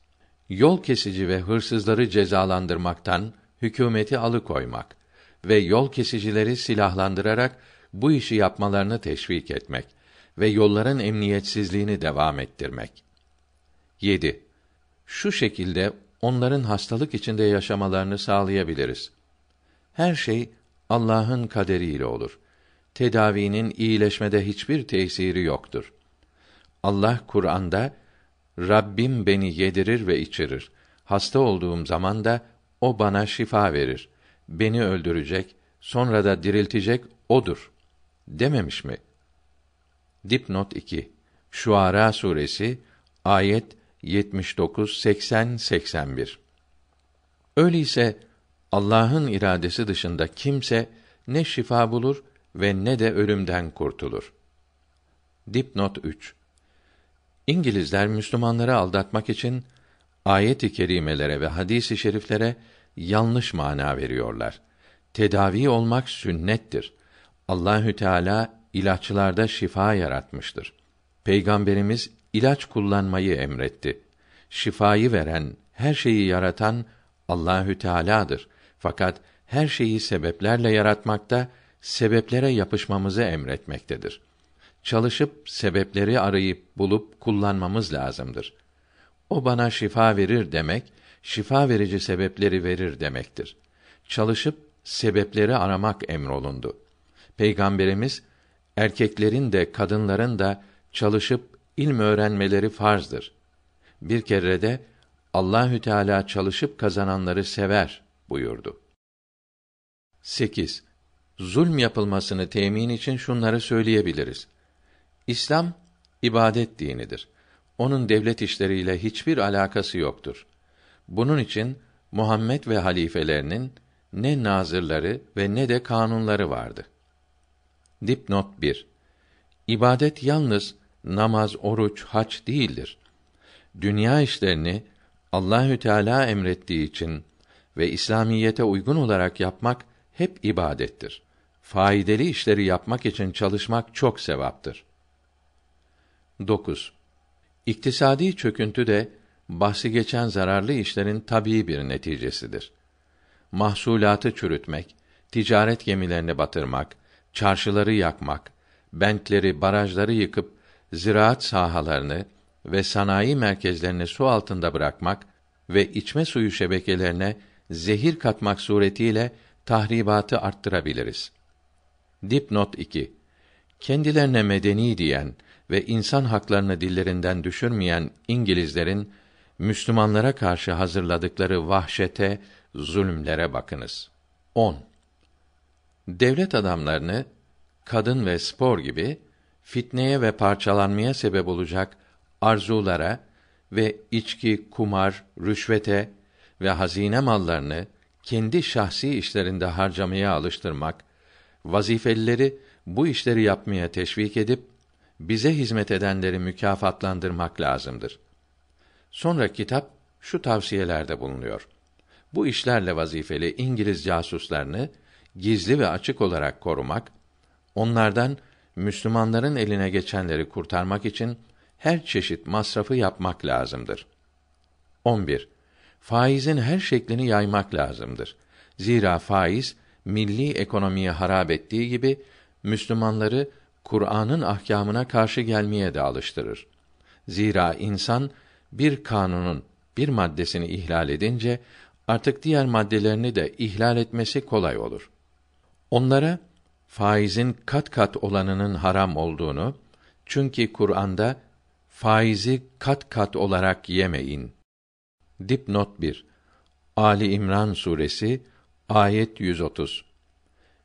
Yol kesici ve hırsızları cezalandırmaktan hükümeti alıkoymak ve yol kesicileri silahlandırarak bu işi yapmalarını teşvik etmek ve yolların emniyetsizliğini devam ettirmek. 7. Şu şekilde onların hastalık içinde yaşamalarını sağlayabiliriz. Her şey Allah'ın kaderiyle olur. Tedavinin iyileşmede hiçbir tesiri yoktur. Allah Kur'an'da Rabbim beni yedirir ve içirir. Hasta olduğum zaman da o bana şifa verir. Beni öldürecek, sonra da diriltecek odur. Dememiş mi? Dipnot 2. Şuara suresi ayet 79 80 81. Öyleyse Allah'ın iradesi dışında kimse ne şifa bulur ve ne de ölümden kurtulur. Dipnot 3. İngilizler Müslümanları aldatmak için ayet-i kerimelere ve hadis-i şeriflere yanlış mana veriyorlar. Tedavi olmak sünnettir. Allahü Teala ilaçlarda şifa yaratmıştır. Peygamberimiz ilaç kullanmayı emretti. Şifayı veren, her şeyi yaratan Allahü Teala'dır. Fakat her şeyi sebeplerle yaratmakta, sebeplere yapışmamızı emretmektedir. Çalışıp sebepleri arayıp bulup kullanmamız lazımdır. O bana şifa verir demek, şifa verici sebepleri verir demektir. Çalışıp sebepleri aramak emrolundu. Peygamberimiz erkeklerin de kadınların da çalışıp ilm öğrenmeleri farzdır. Bir kere de Allahü Teala çalışıp kazananları sever buyurdu. 8. Zulm yapılmasını temin için şunları söyleyebiliriz. İslam ibadet dinidir. Onun devlet işleriyle hiçbir alakası yoktur. Bunun için Muhammed ve halifelerinin ne nazırları ve ne de kanunları vardı. Dipnot 1. İbadet yalnız namaz, oruç, hac değildir. Dünya işlerini Allahü Teala emrettiği için ve İslamiyete uygun olarak yapmak hep ibadettir. Faydalı işleri yapmak için çalışmak çok sevaptır. 9. İktisadi çöküntü de bahsi geçen zararlı işlerin tabii bir neticesidir. Mahsulatı çürütmek, ticaret gemilerini batırmak, çarşıları yakmak, bentleri, barajları yıkıp ziraat sahalarını ve sanayi merkezlerini su altında bırakmak ve içme suyu şebekelerine zehir katmak suretiyle tahribatı arttırabiliriz. Dipnot 2. Kendilerine medeni diyen ve insan haklarını dillerinden düşürmeyen İngilizlerin Müslümanlara karşı hazırladıkları vahşete, zulümlere bakınız. 10. Devlet adamlarını kadın ve spor gibi fitneye ve parçalanmaya sebep olacak arzulara ve içki, kumar, rüşvete ve hazine mallarını kendi şahsi işlerinde harcamaya alıştırmak, vazifelileri bu işleri yapmaya teşvik edip bize hizmet edenleri mükafatlandırmak lazımdır. Sonra kitap şu tavsiyelerde bulunuyor. Bu işlerle vazifeli İngiliz casuslarını gizli ve açık olarak korumak, onlardan Müslümanların eline geçenleri kurtarmak için her çeşit masrafı yapmak lazımdır. 11. Faizin her şeklini yaymak lazımdır. Zira faiz milli ekonomiyi harap ettiği gibi Müslümanları Kur'an'ın ahkamına karşı gelmeye de alıştırır. Zira insan bir kanunun bir maddesini ihlal edince artık diğer maddelerini de ihlal etmesi kolay olur. Onlara faizin kat kat olanının haram olduğunu, çünkü Kur'an'da faizi kat kat olarak yemeyin. Dipnot 1. Ali İmran suresi ayet 130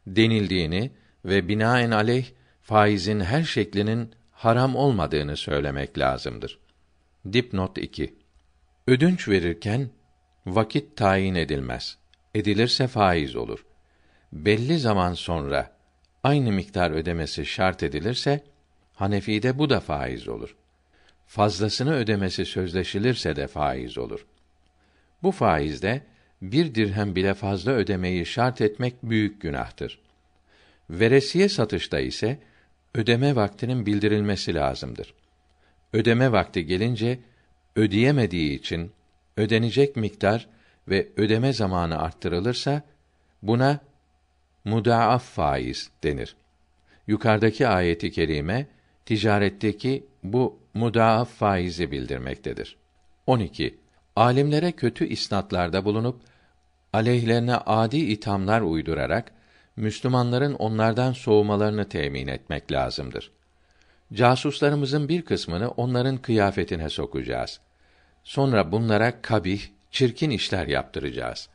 denildiğini ve binaen aleyh faizin her şeklinin haram olmadığını söylemek lazımdır. Dipnot 2. Ödünç verirken vakit tayin edilmez. Edilirse faiz olur. Belli zaman sonra aynı miktar ödemesi şart edilirse Hanefi'de bu da faiz olur. Fazlasını ödemesi sözleşilirse de faiz olur. Bu faizde bir dirhem bile fazla ödemeyi şart etmek büyük günahtır. Veresiye satışta ise ödeme vaktinin bildirilmesi lazımdır. Ödeme vakti gelince ödeyemediği için ödenecek miktar ve ödeme zamanı arttırılırsa buna mudaaf faiz denir. Yukarıdaki ayeti kerime ticaretteki bu mudaaf faizi bildirmektedir. 12. Alimlere kötü isnatlarda bulunup aleyhlerine adi ithamlar uydurarak Müslümanların onlardan soğumalarını temin etmek lazımdır. Casuslarımızın bir kısmını onların kıyafetine sokacağız. Sonra bunlara kabih, çirkin işler yaptıracağız.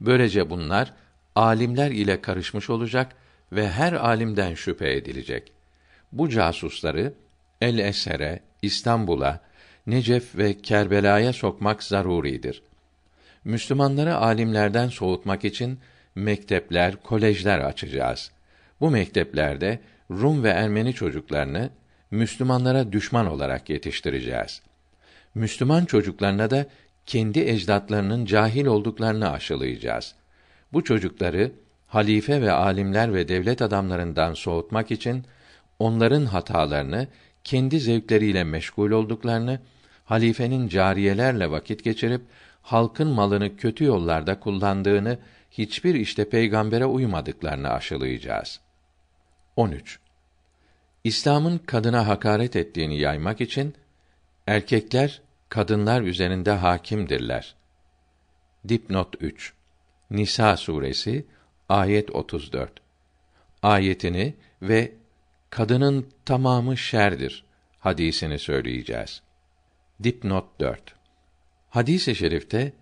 Böylece bunlar alimler ile karışmış olacak ve her alimden şüphe edilecek. Bu casusları El Eser'e, İstanbul'a, Necef ve Kerbela'ya sokmak zaruridir. Müslümanları alimlerden soğutmak için mektepler, kolejler açacağız. Bu mekteplerde Rum ve Ermeni çocuklarını Müslümanlara düşman olarak yetiştireceğiz. Müslüman çocuklarına da kendi ecdatlarının cahil olduklarını aşılayacağız.'' Bu çocukları halife ve alimler ve devlet adamlarından soğutmak için onların hatalarını kendi zevkleriyle meşgul olduklarını, halifenin cariyelerle vakit geçirip halkın malını kötü yollarda kullandığını, hiçbir işte peygambere uymadıklarını aşılayacağız. 13. İslam'ın kadına hakaret ettiğini yaymak için erkekler kadınlar üzerinde hakimdirler. Dipnot 3 Nisa suresi ayet 34. Ayetini ve kadının tamamı şerdir hadisini söyleyeceğiz. Dipnot 4. Hadis-i şerifte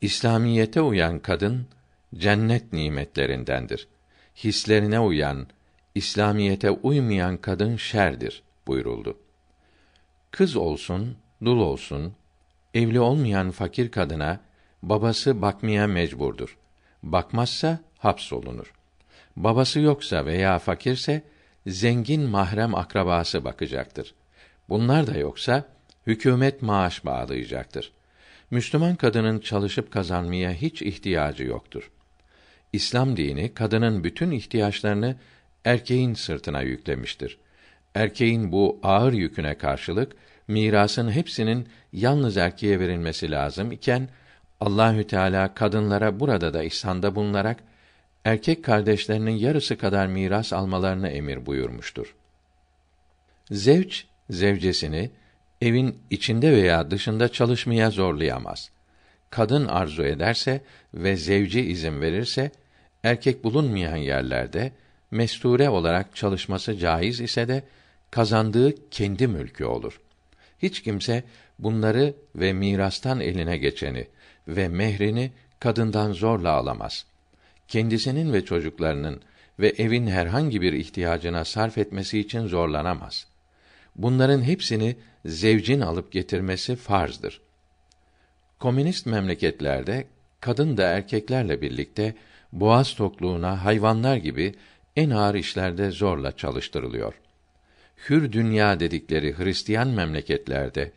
İslamiyete uyan kadın cennet nimetlerindendir. Hislerine uyan, İslamiyete uymayan kadın şerdir buyuruldu. Kız olsun, dul olsun, evli olmayan fakir kadına babası bakmaya mecburdur. Bakmazsa hapsolunur. Babası yoksa veya fakirse zengin mahrem akrabası bakacaktır. Bunlar da yoksa hükümet maaş bağlayacaktır. Müslüman kadının çalışıp kazanmaya hiç ihtiyacı yoktur. İslam dini kadının bütün ihtiyaçlarını erkeğin sırtına yüklemiştir. Erkeğin bu ağır yüküne karşılık mirasın hepsinin yalnız erkeğe verilmesi lazım iken Allahü Teala kadınlara burada da ihsanda bulunarak erkek kardeşlerinin yarısı kadar miras almalarını emir buyurmuştur. Zevç zevcesini evin içinde veya dışında çalışmaya zorlayamaz. Kadın arzu ederse ve zevci izin verirse erkek bulunmayan yerlerde mesture olarak çalışması caiz ise de kazandığı kendi mülkü olur. Hiç kimse bunları ve mirastan eline geçeni ve mehrini kadından zorla alamaz. Kendisinin ve çocuklarının ve evin herhangi bir ihtiyacına sarf etmesi için zorlanamaz. Bunların hepsini zevcin alıp getirmesi farzdır. Komünist memleketlerde kadın da erkeklerle birlikte boğaz tokluğuna hayvanlar gibi en ağır işlerde zorla çalıştırılıyor. Hür dünya dedikleri Hristiyan memleketlerde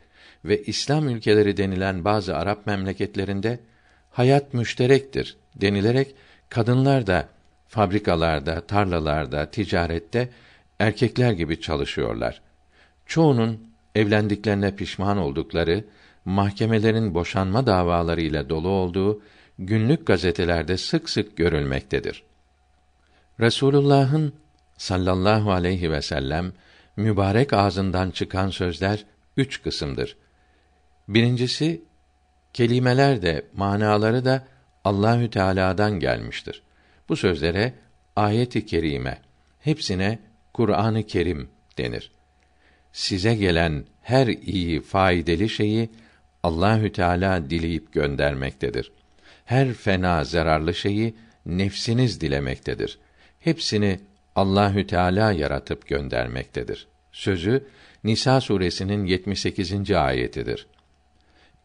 ve İslam ülkeleri denilen bazı Arap memleketlerinde hayat müşterektir denilerek kadınlar da fabrikalarda, tarlalarda, ticarette erkekler gibi çalışıyorlar. Çoğunun evlendiklerine pişman oldukları, mahkemelerin boşanma davalarıyla dolu olduğu günlük gazetelerde sık sık görülmektedir. Resulullah'ın sallallahu aleyhi ve sellem mübarek ağzından çıkan sözler üç kısımdır. Birincisi kelimeler de manaları da Allahü Teala'dan gelmiştir. Bu sözlere ayet-i kerime hepsine Kur'an-ı Kerim denir. Size gelen her iyi faydalı şeyi Allahü Teala dileyip göndermektedir. Her fena zararlı şeyi nefsiniz dilemektedir. Hepsini Allahü Teala yaratıp göndermektedir. Sözü Nisa suresinin 78. ayetidir.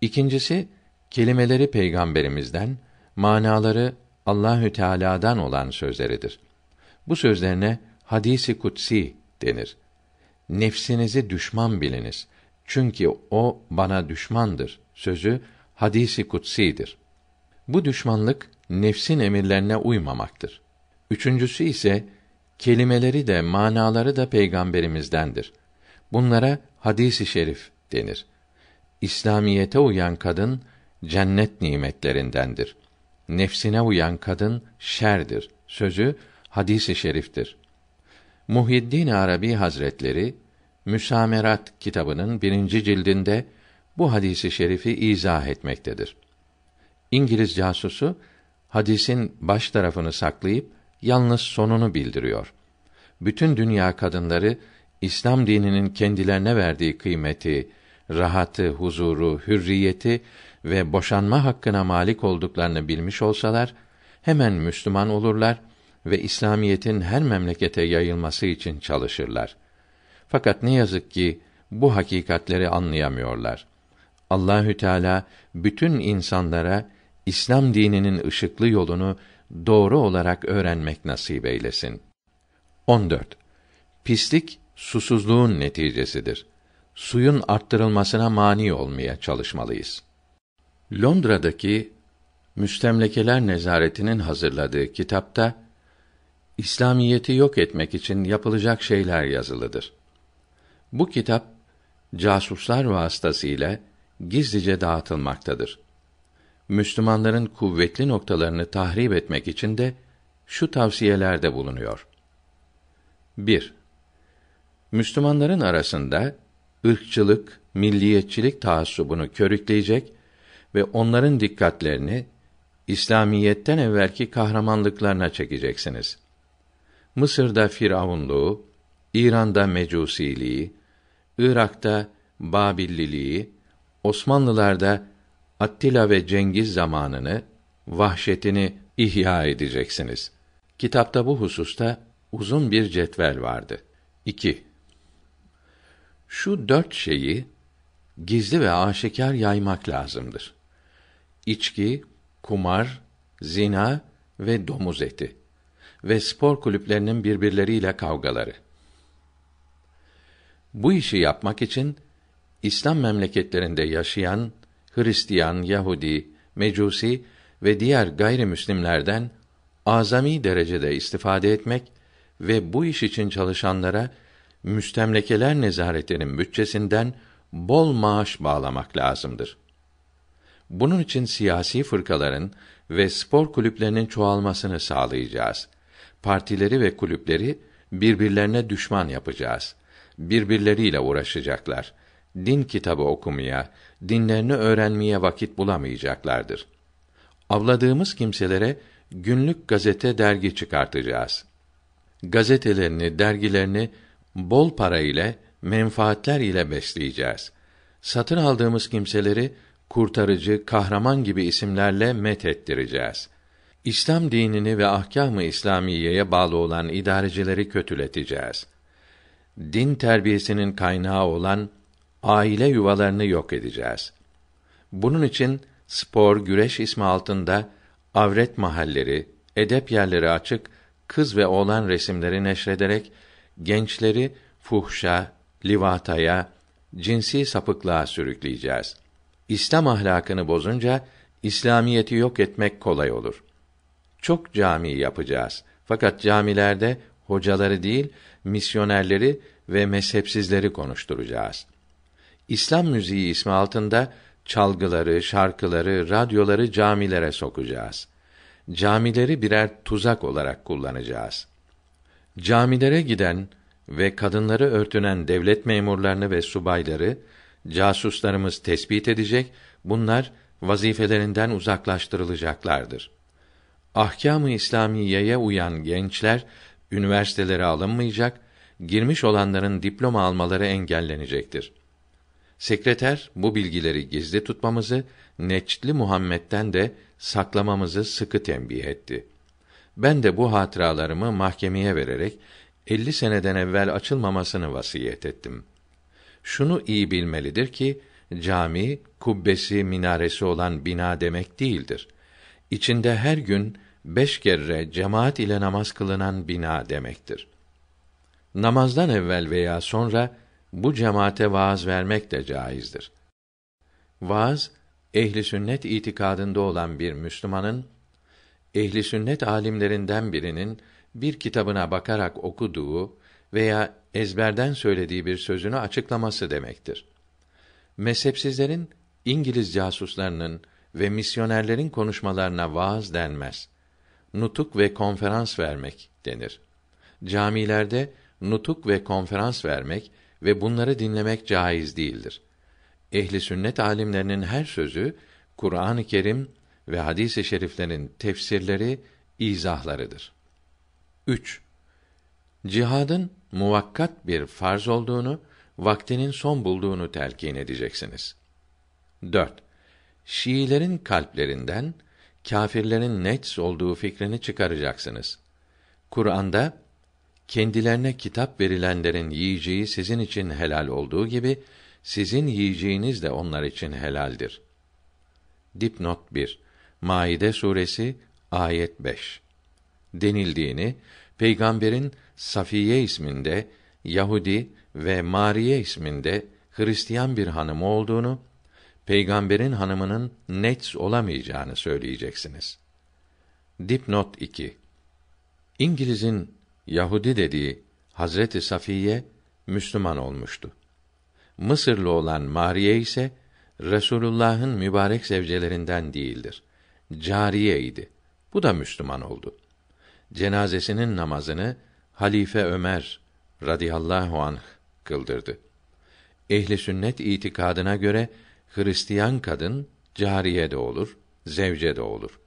İkincisi kelimeleri peygamberimizden, manaları Allahü Teala'dan olan sözleridir. Bu sözlerine hadisi kutsi denir. Nefsinizi düşman biliniz. Çünkü o bana düşmandır. Sözü hadisi kutsidir. Bu düşmanlık nefsin emirlerine uymamaktır. Üçüncüsü ise kelimeleri de manaları da peygamberimizdendir. Bunlara hadisi şerif denir. İslamiyete uyan kadın cennet nimetlerindendir. Nefsine uyan kadın şerdir. Sözü hadisi şeriftir. Muhyiddin Arabi Hazretleri Müsamerat kitabının birinci cildinde bu hadisi şerifi izah etmektedir. İngiliz casusu hadisin baş tarafını saklayıp yalnız sonunu bildiriyor. Bütün dünya kadınları İslam dininin kendilerine verdiği kıymeti, rahatı, huzuru, hürriyeti ve boşanma hakkına malik olduklarını bilmiş olsalar, hemen Müslüman olurlar ve İslamiyetin her memlekete yayılması için çalışırlar. Fakat ne yazık ki bu hakikatleri anlayamıyorlar. Allahü Teala bütün insanlara İslam dininin ışıklı yolunu doğru olarak öğrenmek nasip eylesin. 14. Pislik susuzluğun neticesidir suyun arttırılmasına mani olmaya çalışmalıyız. Londra'daki Müstemlekeler Nezareti'nin hazırladığı kitapta İslamiyeti yok etmek için yapılacak şeyler yazılıdır. Bu kitap casuslar vasıtasıyla gizlice dağıtılmaktadır. Müslümanların kuvvetli noktalarını tahrip etmek için de şu tavsiyelerde bulunuyor. 1. Müslümanların arasında ırkçılık, milliyetçilik taassubunu körükleyecek ve onların dikkatlerini İslamiyetten evvelki kahramanlıklarına çekeceksiniz. Mısır'da firavunluğu, İran'da mecusiliği, Irak'ta Babilliliği, Osmanlılarda Attila ve Cengiz zamanını, vahşetini ihya edeceksiniz. Kitapta bu hususta uzun bir cetvel vardı. 2. Şu dört şeyi gizli ve aşikar yaymak lazımdır. İçki, kumar, zina ve domuz eti ve spor kulüplerinin birbirleriyle kavgaları. Bu işi yapmak için İslam memleketlerinde yaşayan Hristiyan, Yahudi, Mecusi ve diğer gayrimüslimlerden azami derecede istifade etmek ve bu iş için çalışanlara müstemlekeler nezaretinin bütçesinden bol maaş bağlamak lazımdır. Bunun için siyasi fırkaların ve spor kulüplerinin çoğalmasını sağlayacağız. Partileri ve kulüpleri birbirlerine düşman yapacağız. Birbirleriyle uğraşacaklar. Din kitabı okumaya, dinlerini öğrenmeye vakit bulamayacaklardır. Avladığımız kimselere günlük gazete dergi çıkartacağız. Gazetelerini, dergilerini bol para ile menfaatler ile besleyeceğiz. Satın aldığımız kimseleri kurtarıcı, kahraman gibi isimlerle met ettireceğiz. İslam dinini ve ahkâm-ı İslamiyeye bağlı olan idarecileri kötületeceğiz. Din terbiyesinin kaynağı olan aile yuvalarını yok edeceğiz. Bunun için spor, güreş ismi altında avret mahalleri, edep yerleri açık, kız ve oğlan resimleri neşrederek gençleri fuhşa, livataya, cinsi sapıklığa sürükleyeceğiz. İslam ahlakını bozunca İslamiyeti yok etmek kolay olur. Çok cami yapacağız. Fakat camilerde hocaları değil, misyonerleri ve mezhepsizleri konuşturacağız. İslam müziği ismi altında çalgıları, şarkıları, radyoları camilere sokacağız. Camileri birer tuzak olarak kullanacağız.'' Camilere giden ve kadınları örtünen devlet memurlarını ve subayları casuslarımız tespit edecek, bunlar vazifelerinden uzaklaştırılacaklardır. Ahkâm-ı İslamiyeye uyan gençler üniversitelere alınmayacak, girmiş olanların diploma almaları engellenecektir. Sekreter bu bilgileri gizli tutmamızı, Neçli Muhammed'den de saklamamızı sıkı tembih etti.'' Ben de bu hatıralarımı mahkemeye vererek 50 seneden evvel açılmamasını vasiyet ettim. Şunu iyi bilmelidir ki cami kubbesi, minaresi olan bina demek değildir. İçinde her gün beş kere cemaat ile namaz kılınan bina demektir. Namazdan evvel veya sonra bu cemaate vaaz vermek de caizdir. Vaaz ehli sünnet itikadında olan bir Müslümanın ehli sünnet alimlerinden birinin bir kitabına bakarak okuduğu veya ezberden söylediği bir sözünü açıklaması demektir. Mezhepsizlerin İngiliz casuslarının ve misyonerlerin konuşmalarına vaaz denmez. Nutuk ve konferans vermek denir. Camilerde nutuk ve konferans vermek ve bunları dinlemek caiz değildir. Ehli sünnet alimlerinin her sözü Kur'an-ı Kerim ve hadis-i şeriflerin tefsirleri, izahlarıdır. 3. Cihadın muvakkat bir farz olduğunu, vaktinin son bulduğunu telkin edeceksiniz. 4. Şiilerin kalplerinden kâfirlerin nets olduğu fikrini çıkaracaksınız. Kur'an'da kendilerine kitap verilenlerin yiyeceği sizin için helal olduğu gibi sizin yiyeceğiniz de onlar için helaldir. Dipnot 1. Maide suresi ayet 5 denildiğini peygamberin Safiye isminde Yahudi ve Mariye isminde Hristiyan bir hanımı olduğunu, peygamberin hanımının nets olamayacağını söyleyeceksiniz. Dipnot 2 İngiliz'in Yahudi dediği Hazreti Safiye Müslüman olmuştu. Mısırlı olan Mariye ise Resulullah'ın mübarek zevcelerinden değildir cariye idi. Bu da Müslüman oldu. Cenazesinin namazını Halife Ömer radıyallahu anh kıldırdı. Ehli sünnet itikadına göre Hristiyan kadın cariye de olur, zevce de olur.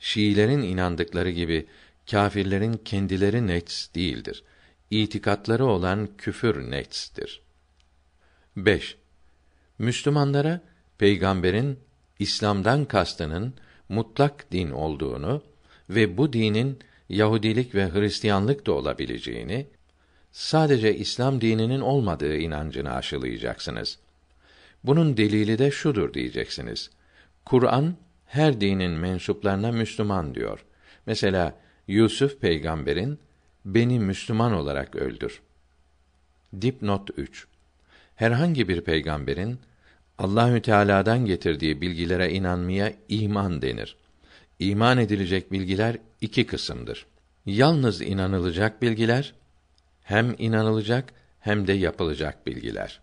Şiilerin inandıkları gibi kâfirlerin kendileri nets değildir. İtikatları olan küfür netstir. 5. Müslümanlara peygamberin İslam'dan kastının mutlak din olduğunu ve bu dinin Yahudilik ve Hristiyanlık da olabileceğini, sadece İslam dininin olmadığı inancını aşılayacaksınız. Bunun delili de şudur diyeceksiniz. Kur'an her dinin mensuplarına Müslüman diyor. Mesela Yusuf peygamberin beni Müslüman olarak öldür. Dipnot 3. Herhangi bir peygamberin Allahü Teala'dan getirdiği bilgilere inanmaya iman denir. İman edilecek bilgiler iki kısımdır. Yalnız inanılacak bilgiler, hem inanılacak hem de yapılacak bilgiler.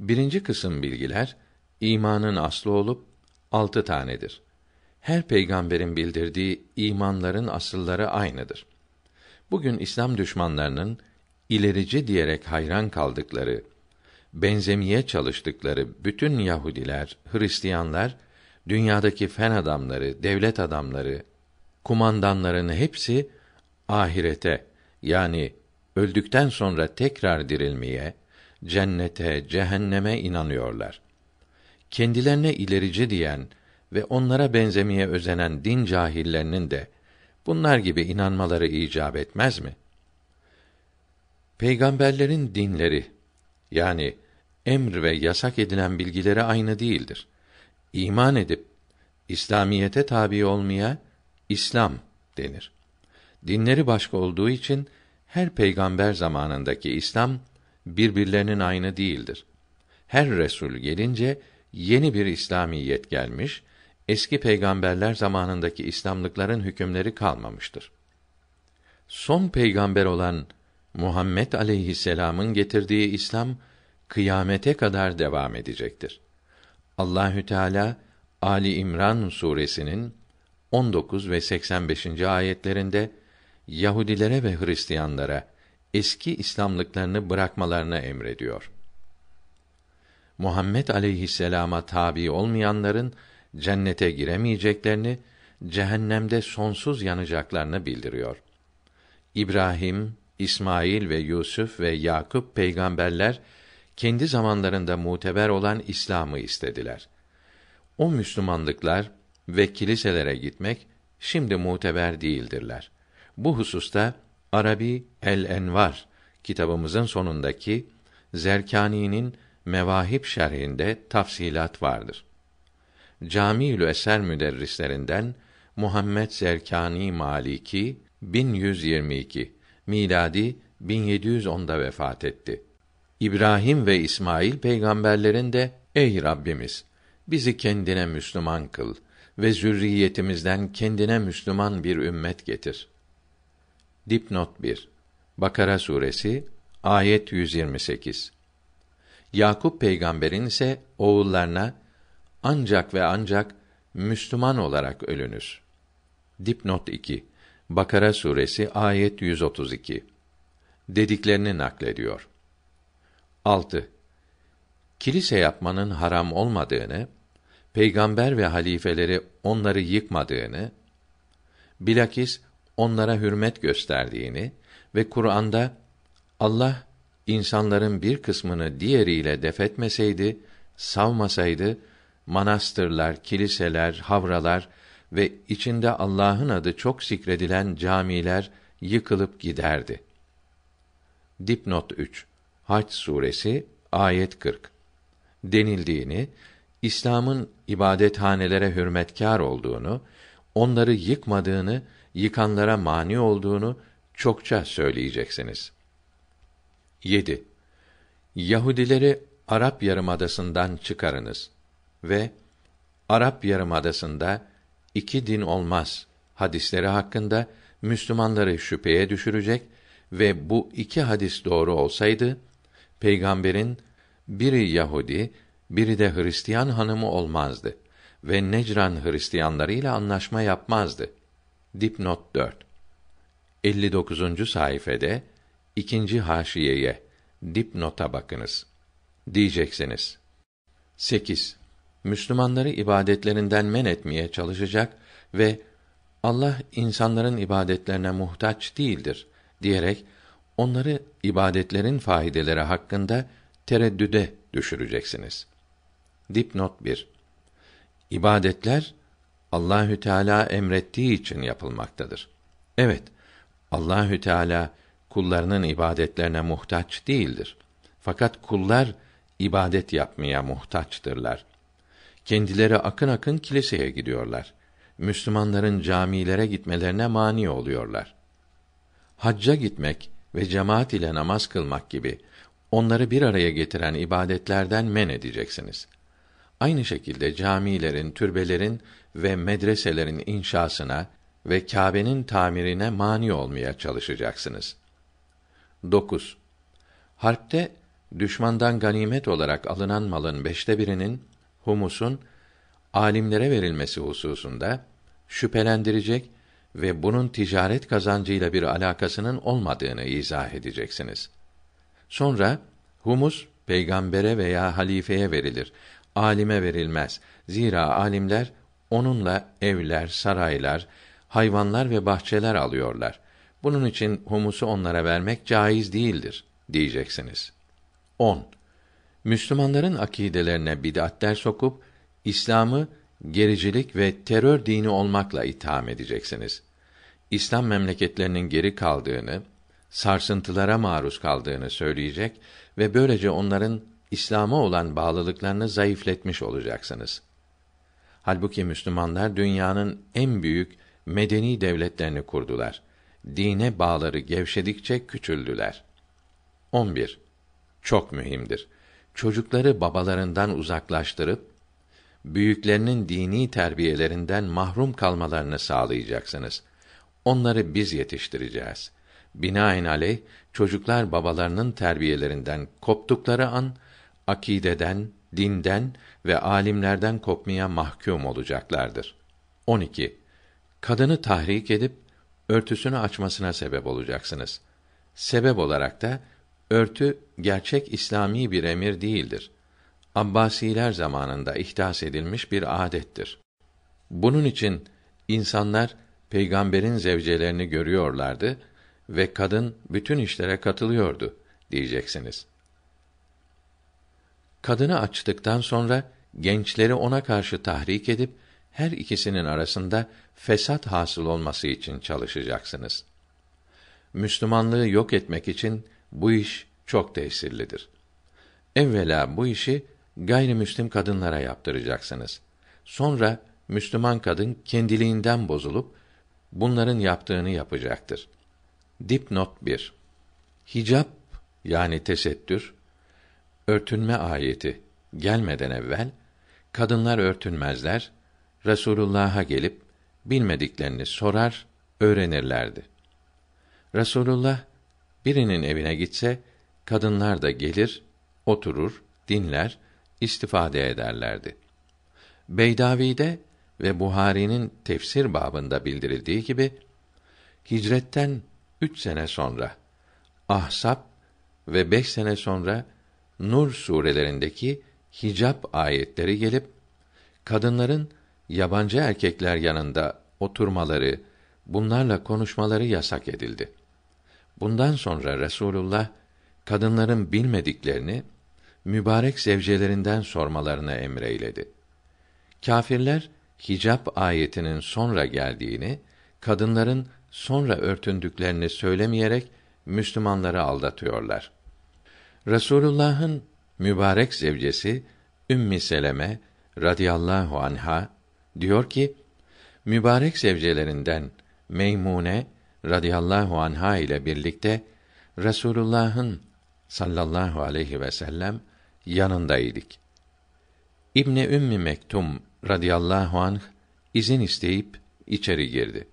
Birinci kısım bilgiler, imanın aslı olup altı tanedir. Her peygamberin bildirdiği imanların asılları aynıdır. Bugün İslam düşmanlarının ilerici diyerek hayran kaldıkları benzemeye çalıştıkları bütün Yahudiler, Hristiyanlar, dünyadaki fen adamları, devlet adamları, kumandanların hepsi ahirete yani öldükten sonra tekrar dirilmeye, cennete, cehenneme inanıyorlar. Kendilerine ilerici diyen ve onlara benzemeye özenen din cahillerinin de bunlar gibi inanmaları icap etmez mi? Peygamberlerin dinleri yani emr ve yasak edilen bilgileri aynı değildir. İman edip İslamiyete tabi olmaya İslam denir. Dinleri başka olduğu için her peygamber zamanındaki İslam birbirlerinin aynı değildir. Her resul gelince yeni bir İslamiyet gelmiş, eski peygamberler zamanındaki İslamlıkların hükümleri kalmamıştır. Son peygamber olan Muhammed aleyhisselam'ın getirdiği İslam kıyamete kadar devam edecektir. Allahü Teala Ali İmran suresinin 19 ve 85. ayetlerinde Yahudilere ve Hristiyanlara eski İslamlıklarını bırakmalarını emrediyor. Muhammed aleyhisselama tabi olmayanların cennete giremeyeceklerini, cehennemde sonsuz yanacaklarını bildiriyor. İbrahim, İsmail ve Yusuf ve Yakup peygamberler kendi zamanlarında muteber olan İslam'ı istediler. O Müslümanlıklar ve kiliselere gitmek şimdi muteber değildirler. Bu hususta Arabi El Envar kitabımızın sonundaki Zerkani'nin Mevahip şerhinde tafsilat vardır. Camiül Eser müderrislerinden Muhammed Zerkani Maliki 1122 miladi 1710'da vefat etti. İbrahim ve İsmail peygamberlerin de ey Rabbimiz bizi kendine Müslüman kıl ve zürriyetimizden kendine Müslüman bir ümmet getir. Dipnot 1. Bakara suresi ayet 128. Yakup peygamberin ise oğullarına ancak ve ancak Müslüman olarak ölünüz. Dipnot 2. Bakara suresi ayet 132. Dediklerini naklediyor. 6. Kilise yapmanın haram olmadığını, peygamber ve halifeleri onları yıkmadığını, bilakis onlara hürmet gösterdiğini ve Kur'an'da Allah insanların bir kısmını diğeriyle defetmeseydi, savmasaydı, manastırlar, kiliseler, havralar ve içinde Allah'ın adı çok zikredilen camiler yıkılıp giderdi. Dipnot 3. Hac suresi ayet 40. Denildiğini, İslam'ın ibadethanelere hürmetkar olduğunu, onları yıkmadığını, yıkanlara mani olduğunu çokça söyleyeceksiniz. 7. Yahudileri Arap Yarımadası'ndan çıkarınız ve Arap Yarımadası'nda iki din olmaz hadisleri hakkında Müslümanları şüpheye düşürecek ve bu iki hadis doğru olsaydı peygamberin biri Yahudi, biri de Hristiyan hanımı olmazdı ve Necran Hristiyanları ile anlaşma yapmazdı. Dipnot 4. 59. sayfede ikinci haşiyeye dipnota bakınız. Diyeceksiniz. 8. Müslümanları ibadetlerinden men etmeye çalışacak ve Allah insanların ibadetlerine muhtaç değildir diyerek onları ibadetlerin faydeleri hakkında tereddüde düşüreceksiniz. Dipnot 1. İbadetler Allahü Teala emrettiği için yapılmaktadır. Evet, Allahü Teala kullarının ibadetlerine muhtaç değildir. Fakat kullar ibadet yapmaya muhtaçtırlar kendileri akın akın kiliseye gidiyorlar. Müslümanların camilere gitmelerine mani oluyorlar. Hacca gitmek ve cemaat ile namaz kılmak gibi onları bir araya getiren ibadetlerden men edeceksiniz. Aynı şekilde camilerin, türbelerin ve medreselerin inşasına ve Kâbe'nin tamirine mani olmaya çalışacaksınız. 9. Harpte düşmandan ganimet olarak alınan malın beşte birinin humusun alimlere verilmesi hususunda şüphelendirecek ve bunun ticaret kazancıyla bir alakasının olmadığını izah edeceksiniz. Sonra humus peygambere veya halifeye verilir. Alime verilmez. Zira alimler onunla evler, saraylar, hayvanlar ve bahçeler alıyorlar. Bunun için humusu onlara vermek caiz değildir diyeceksiniz. 10. Müslümanların akidelerine bid'atler sokup İslam'ı gericilik ve terör dini olmakla itham edeceksiniz. İslam memleketlerinin geri kaldığını, sarsıntılara maruz kaldığını söyleyecek ve böylece onların İslam'a olan bağlılıklarını zayıfletmiş olacaksınız. Halbuki Müslümanlar dünyanın en büyük medeni devletlerini kurdular. Dine bağları gevşedikçe küçüldüler. 11. Çok mühimdir çocukları babalarından uzaklaştırıp büyüklerinin dini terbiyelerinden mahrum kalmalarını sağlayacaksınız. Onları biz yetiştireceğiz. Binaenaleyh çocuklar babalarının terbiyelerinden koptukları an akideden, dinden ve alimlerden kopmaya mahkum olacaklardır. 12. Kadını tahrik edip örtüsünü açmasına sebep olacaksınız. Sebep olarak da Örtü gerçek İslami bir emir değildir. Abbasiler zamanında ihdas edilmiş bir adettir. Bunun için insanlar peygamberin zevcelerini görüyorlardı ve kadın bütün işlere katılıyordu diyeceksiniz. Kadını açtıktan sonra gençleri ona karşı tahrik edip her ikisinin arasında fesat hasıl olması için çalışacaksınız. Müslümanlığı yok etmek için bu iş çok tesirlidir. Evvela bu işi gayrimüslim kadınlara yaptıracaksınız. Sonra Müslüman kadın kendiliğinden bozulup bunların yaptığını yapacaktır. Dipnot 1. Hicap yani tesettür örtünme ayeti gelmeden evvel kadınlar örtünmezler. Resulullah'a gelip bilmediklerini sorar, öğrenirlerdi. Resulullah Birinin evine gitse kadınlar da gelir, oturur, dinler, istifade ederlerdi. Beydavi'de ve Buhari'nin tefsir babında bildirildiği gibi hicretten üç sene sonra Ahsap ve beş sene sonra Nur surelerindeki hicap ayetleri gelip kadınların yabancı erkekler yanında oturmaları, bunlarla konuşmaları yasak edildi. Bundan sonra Resulullah kadınların bilmediklerini mübarek zevcelerinden sormalarına emreyledi. Kafirler hicap ayetinin sonra geldiğini, kadınların sonra örtündüklerini söylemeyerek Müslümanları aldatıyorlar. Resulullah'ın mübarek zevcesi Ümmü Seleme radıyallahu anha diyor ki: Mübarek zevcelerinden Meymune radıyallahu anha ile birlikte Resulullah'ın sallallahu aleyhi ve sellem yanındaydık. İbni Ümmi Mektum radıyallahu anh izin isteyip içeri girdi.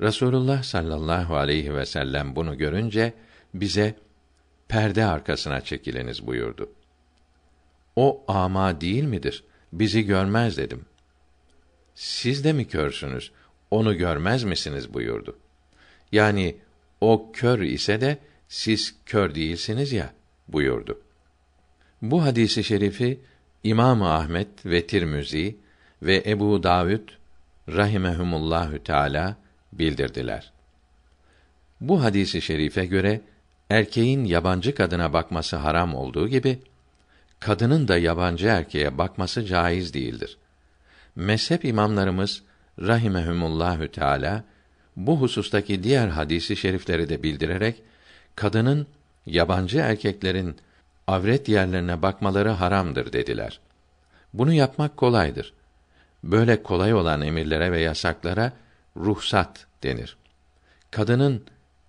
Resulullah sallallahu aleyhi ve sellem bunu görünce bize perde arkasına çekiliniz buyurdu. O ama değil midir? Bizi görmez dedim. Siz de mi körsünüz? Onu görmez misiniz buyurdu. Yani o kör ise de siz kör değilsiniz ya buyurdu. Bu hadisi şerifi İmam Ahmet ve Tirmizi ve Ebu Davud rahimehumullahü teala bildirdiler. Bu hadisi şerife göre erkeğin yabancı kadına bakması haram olduğu gibi kadının da yabancı erkeğe bakması caiz değildir. Mezhep imamlarımız rahimehumullahü teala bu husustaki diğer hadisi şerifleri de bildirerek kadının yabancı erkeklerin avret yerlerine bakmaları haramdır dediler. Bunu yapmak kolaydır. Böyle kolay olan emirlere ve yasaklara ruhsat denir. Kadının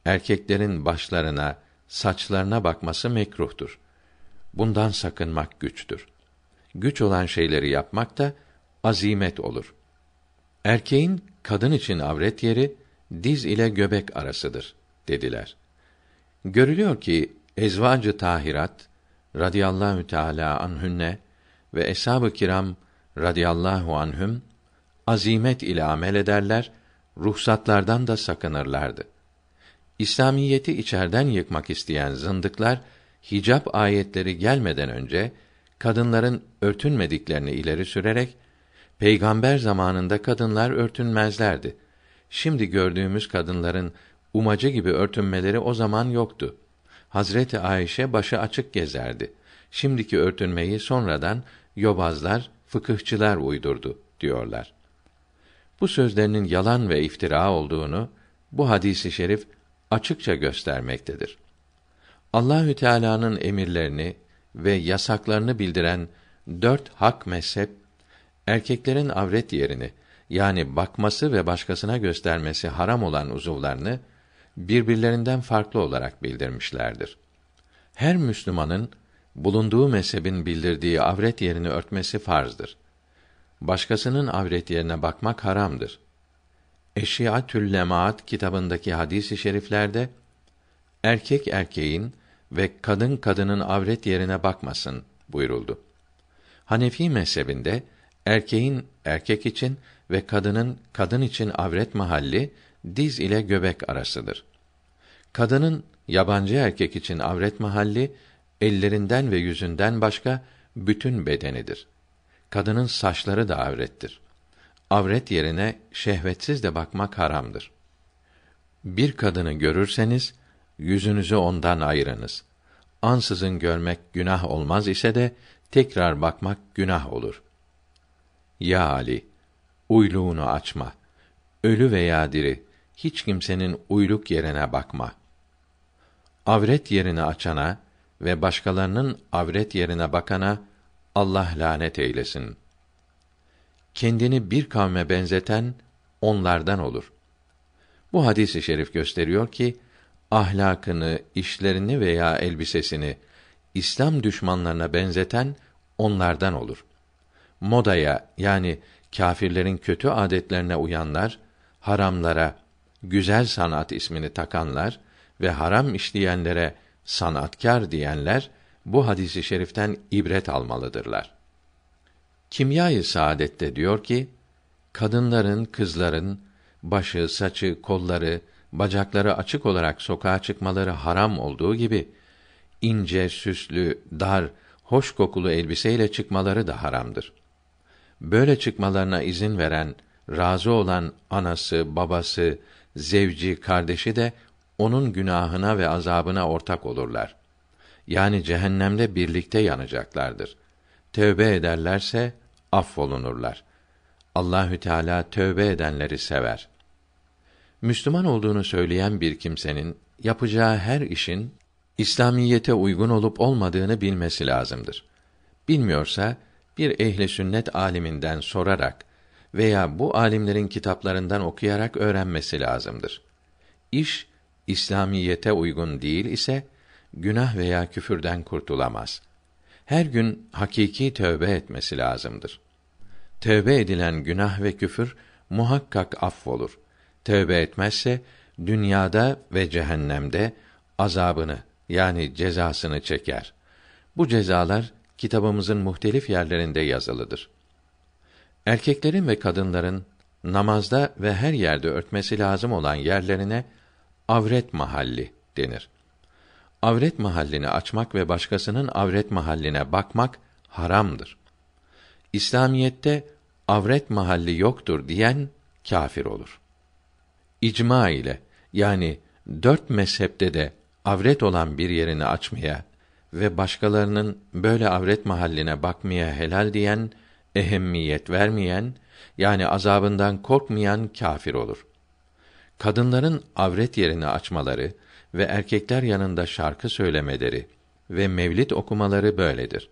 erkeklerin başlarına, saçlarına bakması mekruhtur. Bundan sakınmak güçtür. Güç olan şeyleri yapmak da azimet olur. Erkeğin kadın için avret yeri diz ile göbek arasıdır dediler. Görülüyor ki ezvacı tahirat radıyallahu teala anhünne ve eshab-ı kiram radıyallahu anhüm azimet ile amel ederler, ruhsatlardan da sakınırlardı. İslamiyeti içerden yıkmak isteyen zındıklar hicap ayetleri gelmeden önce kadınların örtünmediklerini ileri sürerek peygamber zamanında kadınlar örtünmezlerdi Şimdi gördüğümüz kadınların umacı gibi örtünmeleri o zaman yoktu. Hazreti Ayşe başı açık gezerdi. Şimdiki örtünmeyi sonradan yobazlar, fıkıhçılar uydurdu diyorlar. Bu sözlerinin yalan ve iftira olduğunu bu hadisi şerif açıkça göstermektedir. Allahü Teala'nın emirlerini ve yasaklarını bildiren dört hak mezhep erkeklerin avret yerini yani bakması ve başkasına göstermesi haram olan uzuvlarını birbirlerinden farklı olarak bildirmişlerdir. Her Müslümanın bulunduğu mezhebin bildirdiği avret yerini örtmesi farzdır. Başkasının avret yerine bakmak haramdır. Eşiatül Lemaat kitabındaki hadisi i şeriflerde erkek erkeğin ve kadın kadının avret yerine bakmasın buyuruldu. Hanefi mezhebinde erkeğin erkek için ve kadının kadın için avret mahalli diz ile göbek arasıdır. Kadının yabancı erkek için avret mahalli ellerinden ve yüzünden başka bütün bedenidir. Kadının saçları da avrettir. Avret yerine şehvetsiz de bakmak haramdır. Bir kadını görürseniz yüzünüzü ondan ayırınız. Ansızın görmek günah olmaz ise de tekrar bakmak günah olur. Ya Ali uyluğunu açma. Ölü veya diri, hiç kimsenin uyluk yerine bakma. Avret yerini açana ve başkalarının avret yerine bakana Allah lanet eylesin. Kendini bir kavme benzeten onlardan olur. Bu hadisi şerif gösteriyor ki ahlakını, işlerini veya elbisesini İslam düşmanlarına benzeten onlardan olur. Modaya yani kâfirlerin kötü adetlerine uyanlar, haramlara güzel sanat ismini takanlar ve haram işleyenlere sanatkar diyenler bu hadisi şeriften ibret almalıdırlar. Kimyayı Saadet'te diyor ki: Kadınların, kızların başı, saçı, kolları, bacakları açık olarak sokağa çıkmaları haram olduğu gibi ince, süslü, dar, hoş kokulu elbiseyle çıkmaları da haramdır böyle çıkmalarına izin veren, razı olan anası, babası, zevci, kardeşi de onun günahına ve azabına ortak olurlar. Yani cehennemde birlikte yanacaklardır. Tövbe ederlerse affolunurlar. Allahü Teala tövbe edenleri sever. Müslüman olduğunu söyleyen bir kimsenin yapacağı her işin İslamiyete uygun olup olmadığını bilmesi lazımdır. Bilmiyorsa bir ehli sünnet aliminden sorarak veya bu alimlerin kitaplarından okuyarak öğrenmesi lazımdır. İş İslamiyete uygun değil ise günah veya küfürden kurtulamaz. Her gün hakiki tövbe etmesi lazımdır. Tövbe edilen günah ve küfür muhakkak affolur. Tövbe etmezse dünyada ve cehennemde azabını yani cezasını çeker. Bu cezalar kitabımızın muhtelif yerlerinde yazılıdır. Erkeklerin ve kadınların namazda ve her yerde örtmesi lazım olan yerlerine avret mahalli denir. Avret mahallini açmak ve başkasının avret mahalline bakmak haramdır. İslamiyette avret mahalli yoktur diyen kafir olur. İcma ile yani dört mezhepte de avret olan bir yerini açmaya ve başkalarının böyle avret mahalline bakmaya helal diyen, ehemmiyet vermeyen yani azabından korkmayan kafir olur. Kadınların avret yerini açmaları ve erkekler yanında şarkı söylemeleri ve mevlit okumaları böyledir.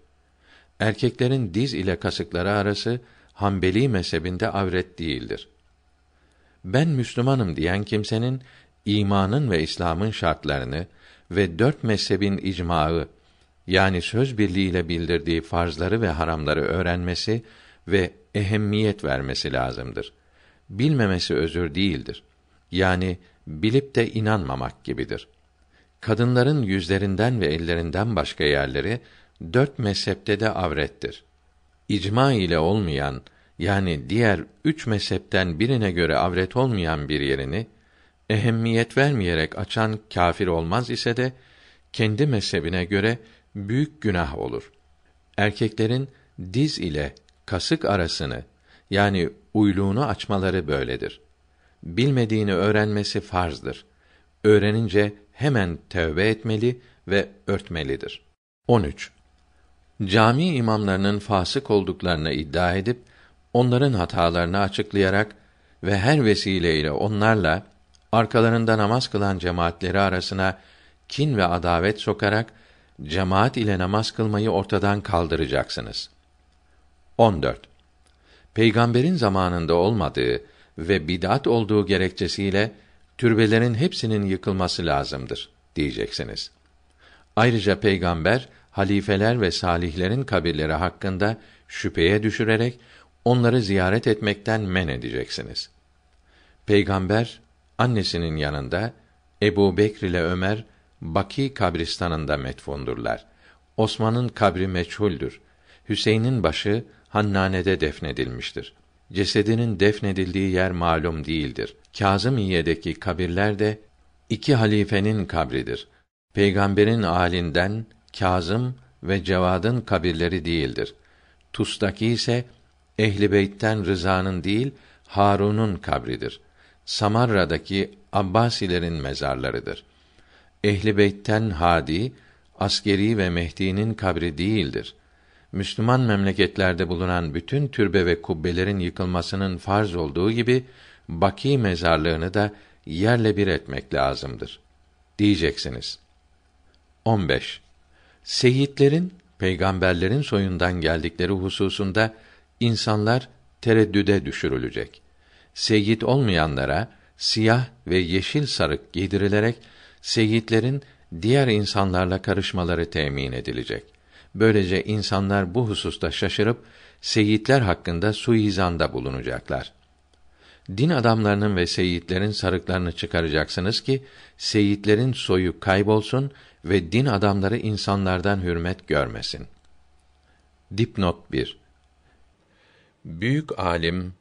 Erkeklerin diz ile kasıkları arası Hanbeli mezhebinde avret değildir. Ben Müslümanım diyen kimsenin imanın ve İslam'ın şartlarını ve dört mezhebin icmağı yani söz birliğiyle bildirdiği farzları ve haramları öğrenmesi ve ehemmiyet vermesi lazımdır. Bilmemesi özür değildir. Yani bilip de inanmamak gibidir. Kadınların yüzlerinden ve ellerinden başka yerleri dört mezhepte de avrettir. İcma ile olmayan yani diğer üç mezhepten birine göre avret olmayan bir yerini ehemmiyet vermeyerek açan kâfir olmaz ise de kendi mezhebine göre büyük günah olur. Erkeklerin diz ile kasık arasını yani uyluğunu açmaları böyledir. Bilmediğini öğrenmesi farzdır. Öğrenince hemen tövbe etmeli ve örtmelidir. 13. Cami imamlarının fasık olduklarını iddia edip onların hatalarını açıklayarak ve her vesileyle onlarla arkalarında namaz kılan cemaatleri arasına kin ve adavet sokarak cemaat ile namaz kılmayı ortadan kaldıracaksınız. 14. Peygamberin zamanında olmadığı ve bid'at olduğu gerekçesiyle türbelerin hepsinin yıkılması lazımdır diyeceksiniz. Ayrıca peygamber halifeler ve salihlerin kabirleri hakkında şüpheye düşürerek onları ziyaret etmekten men edeceksiniz. Peygamber annesinin yanında Ebu Bekr ile Ömer Baki kabristanında metfundurlar. Osman'ın kabri meçhuldür. Hüseyin'in başı Hannane'de defnedilmiştir. Cesedinin defnedildiği yer malum değildir. Kazımiye'deki kabirler de iki halifenin kabridir. Peygamberin alinden Kazım ve Cevad'ın kabirleri değildir. Tus'taki ise Ehli Beyt'ten Rıza'nın değil Harun'un kabridir. Samarra'daki Abbasilerin mezarlarıdır.'' Ehli Beyt'ten Hadi, askeri ve Mehdi'nin kabri değildir. Müslüman memleketlerde bulunan bütün türbe ve kubbelerin yıkılmasının farz olduğu gibi Baki mezarlığını da yerle bir etmek lazımdır diyeceksiniz. 15. Seyitlerin peygamberlerin soyundan geldikleri hususunda insanlar tereddüde düşürülecek. Seyit olmayanlara siyah ve yeşil sarık giydirilerek Seyitlerin diğer insanlarla karışmaları temin edilecek. Böylece insanlar bu hususta şaşırıp seyitler hakkında suizanda bulunacaklar. Din adamlarının ve seyitlerin sarıklarını çıkaracaksınız ki seyitlerin soyu kaybolsun ve din adamları insanlardan hürmet görmesin. Dipnot 1. Büyük alim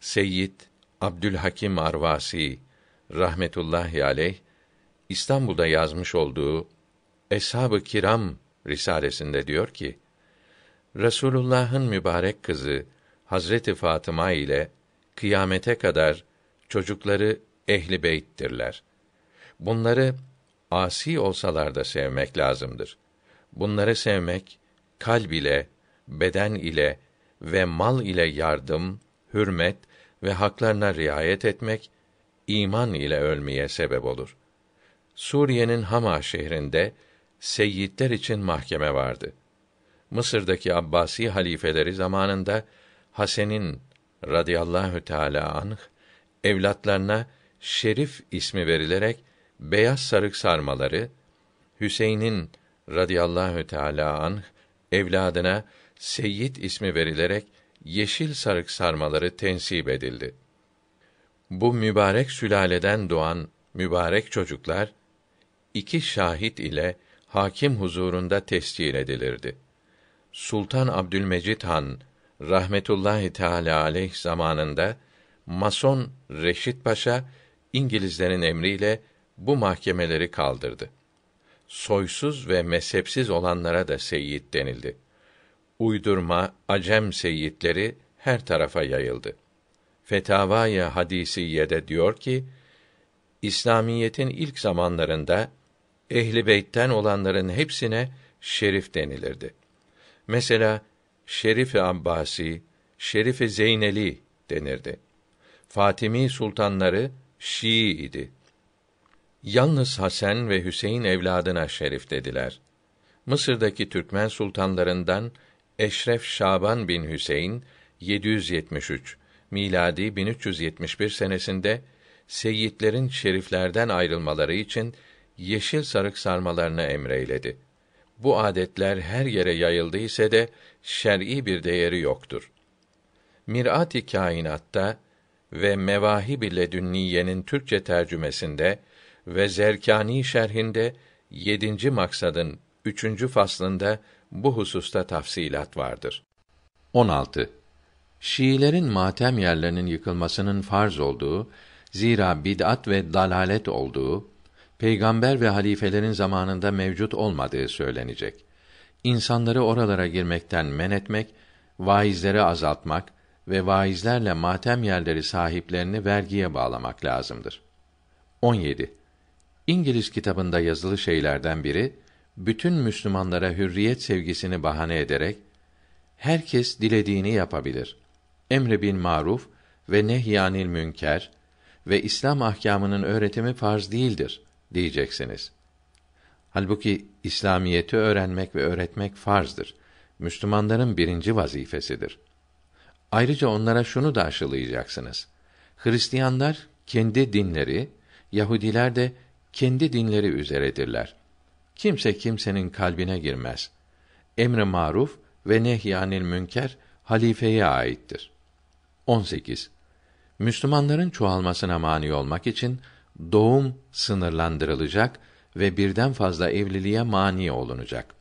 Seyyid Abdülhakim Arvasi rahmetullahi aleyh İstanbul'da yazmış olduğu Eshab-ı Kiram risalesinde diyor ki: Resulullah'ın mübarek kızı Hazreti Fatıma ile kıyamete kadar çocukları ehli beyttirler. Bunları asi olsalar da sevmek lazımdır. Bunları sevmek kalb ile, beden ile ve mal ile yardım, hürmet ve haklarına riayet etmek iman ile ölmeye sebep olur. Suriye'nin Hama şehrinde seyyidler için mahkeme vardı. Mısır'daki Abbasi halifeleri zamanında Hasan'ın radıyallahu teala anh evlatlarına Şerif ismi verilerek beyaz sarık sarmaları, Hüseyin'in radıyallahu teala anh evladına Seyyid ismi verilerek yeşil sarık sarmaları tensip edildi. Bu mübarek sülaleden doğan mübarek çocuklar iki şahit ile hakim huzurunda tescil edilirdi. Sultan Abdülmecid Han rahmetullahi teala aleyh zamanında mason Reşit Paşa İngilizlerin emriyle bu mahkemeleri kaldırdı. Soysuz ve mezhepsiz olanlara da seyit denildi. Uydurma acem seyitleri her tarafa yayıldı. Fetavaya hadisiye de diyor ki İslamiyetin ilk zamanlarında ehli beyt'ten olanların hepsine şerif denilirdi. Mesela Şerif-i Abbasi, Şerif-i Zeyneli denirdi. Fatimi sultanları Şii idi. Yalnız Hasan ve Hüseyin evladına şerif dediler. Mısır'daki Türkmen sultanlarından Eşref Şaban bin Hüseyin 773 miladi 1371 senesinde Seyyidlerin şeriflerden ayrılmaları için yeşil sarık sarmalarını emreyledi. Bu adetler her yere yayıldı ise de şer'i bir değeri yoktur. Mirat-i Kainat'ta ve Mevahib-i Ledünniye'nin Türkçe tercümesinde ve Zerkani şerhinde yedinci maksadın üçüncü faslında bu hususta tafsilat vardır. 16. Şiilerin matem yerlerinin yıkılmasının farz olduğu, zira bid'at ve dalalet olduğu peygamber ve halifelerin zamanında mevcut olmadığı söylenecek. İnsanları oralara girmekten men etmek, vaizleri azaltmak ve vaizlerle matem yerleri sahiplerini vergiye bağlamak lazımdır. 17. İngiliz kitabında yazılı şeylerden biri bütün Müslümanlara hürriyet sevgisini bahane ederek herkes dilediğini yapabilir. Emre bin maruf ve nehyanil münker ve İslam ahkamının öğretimi farz değildir diyeceksiniz. Halbuki İslamiyeti öğrenmek ve öğretmek farzdır. Müslümanların birinci vazifesidir. Ayrıca onlara şunu da aşılayacaksınız. Hristiyanlar kendi dinleri, Yahudiler de kendi dinleri üzeredirler. Kimse kimsenin kalbine girmez. Emr-i maruf ve nehyanil münker halifeye aittir. 18. Müslümanların çoğalmasına mani olmak için doğum sınırlandırılacak ve birden fazla evliliğe mani olunacak.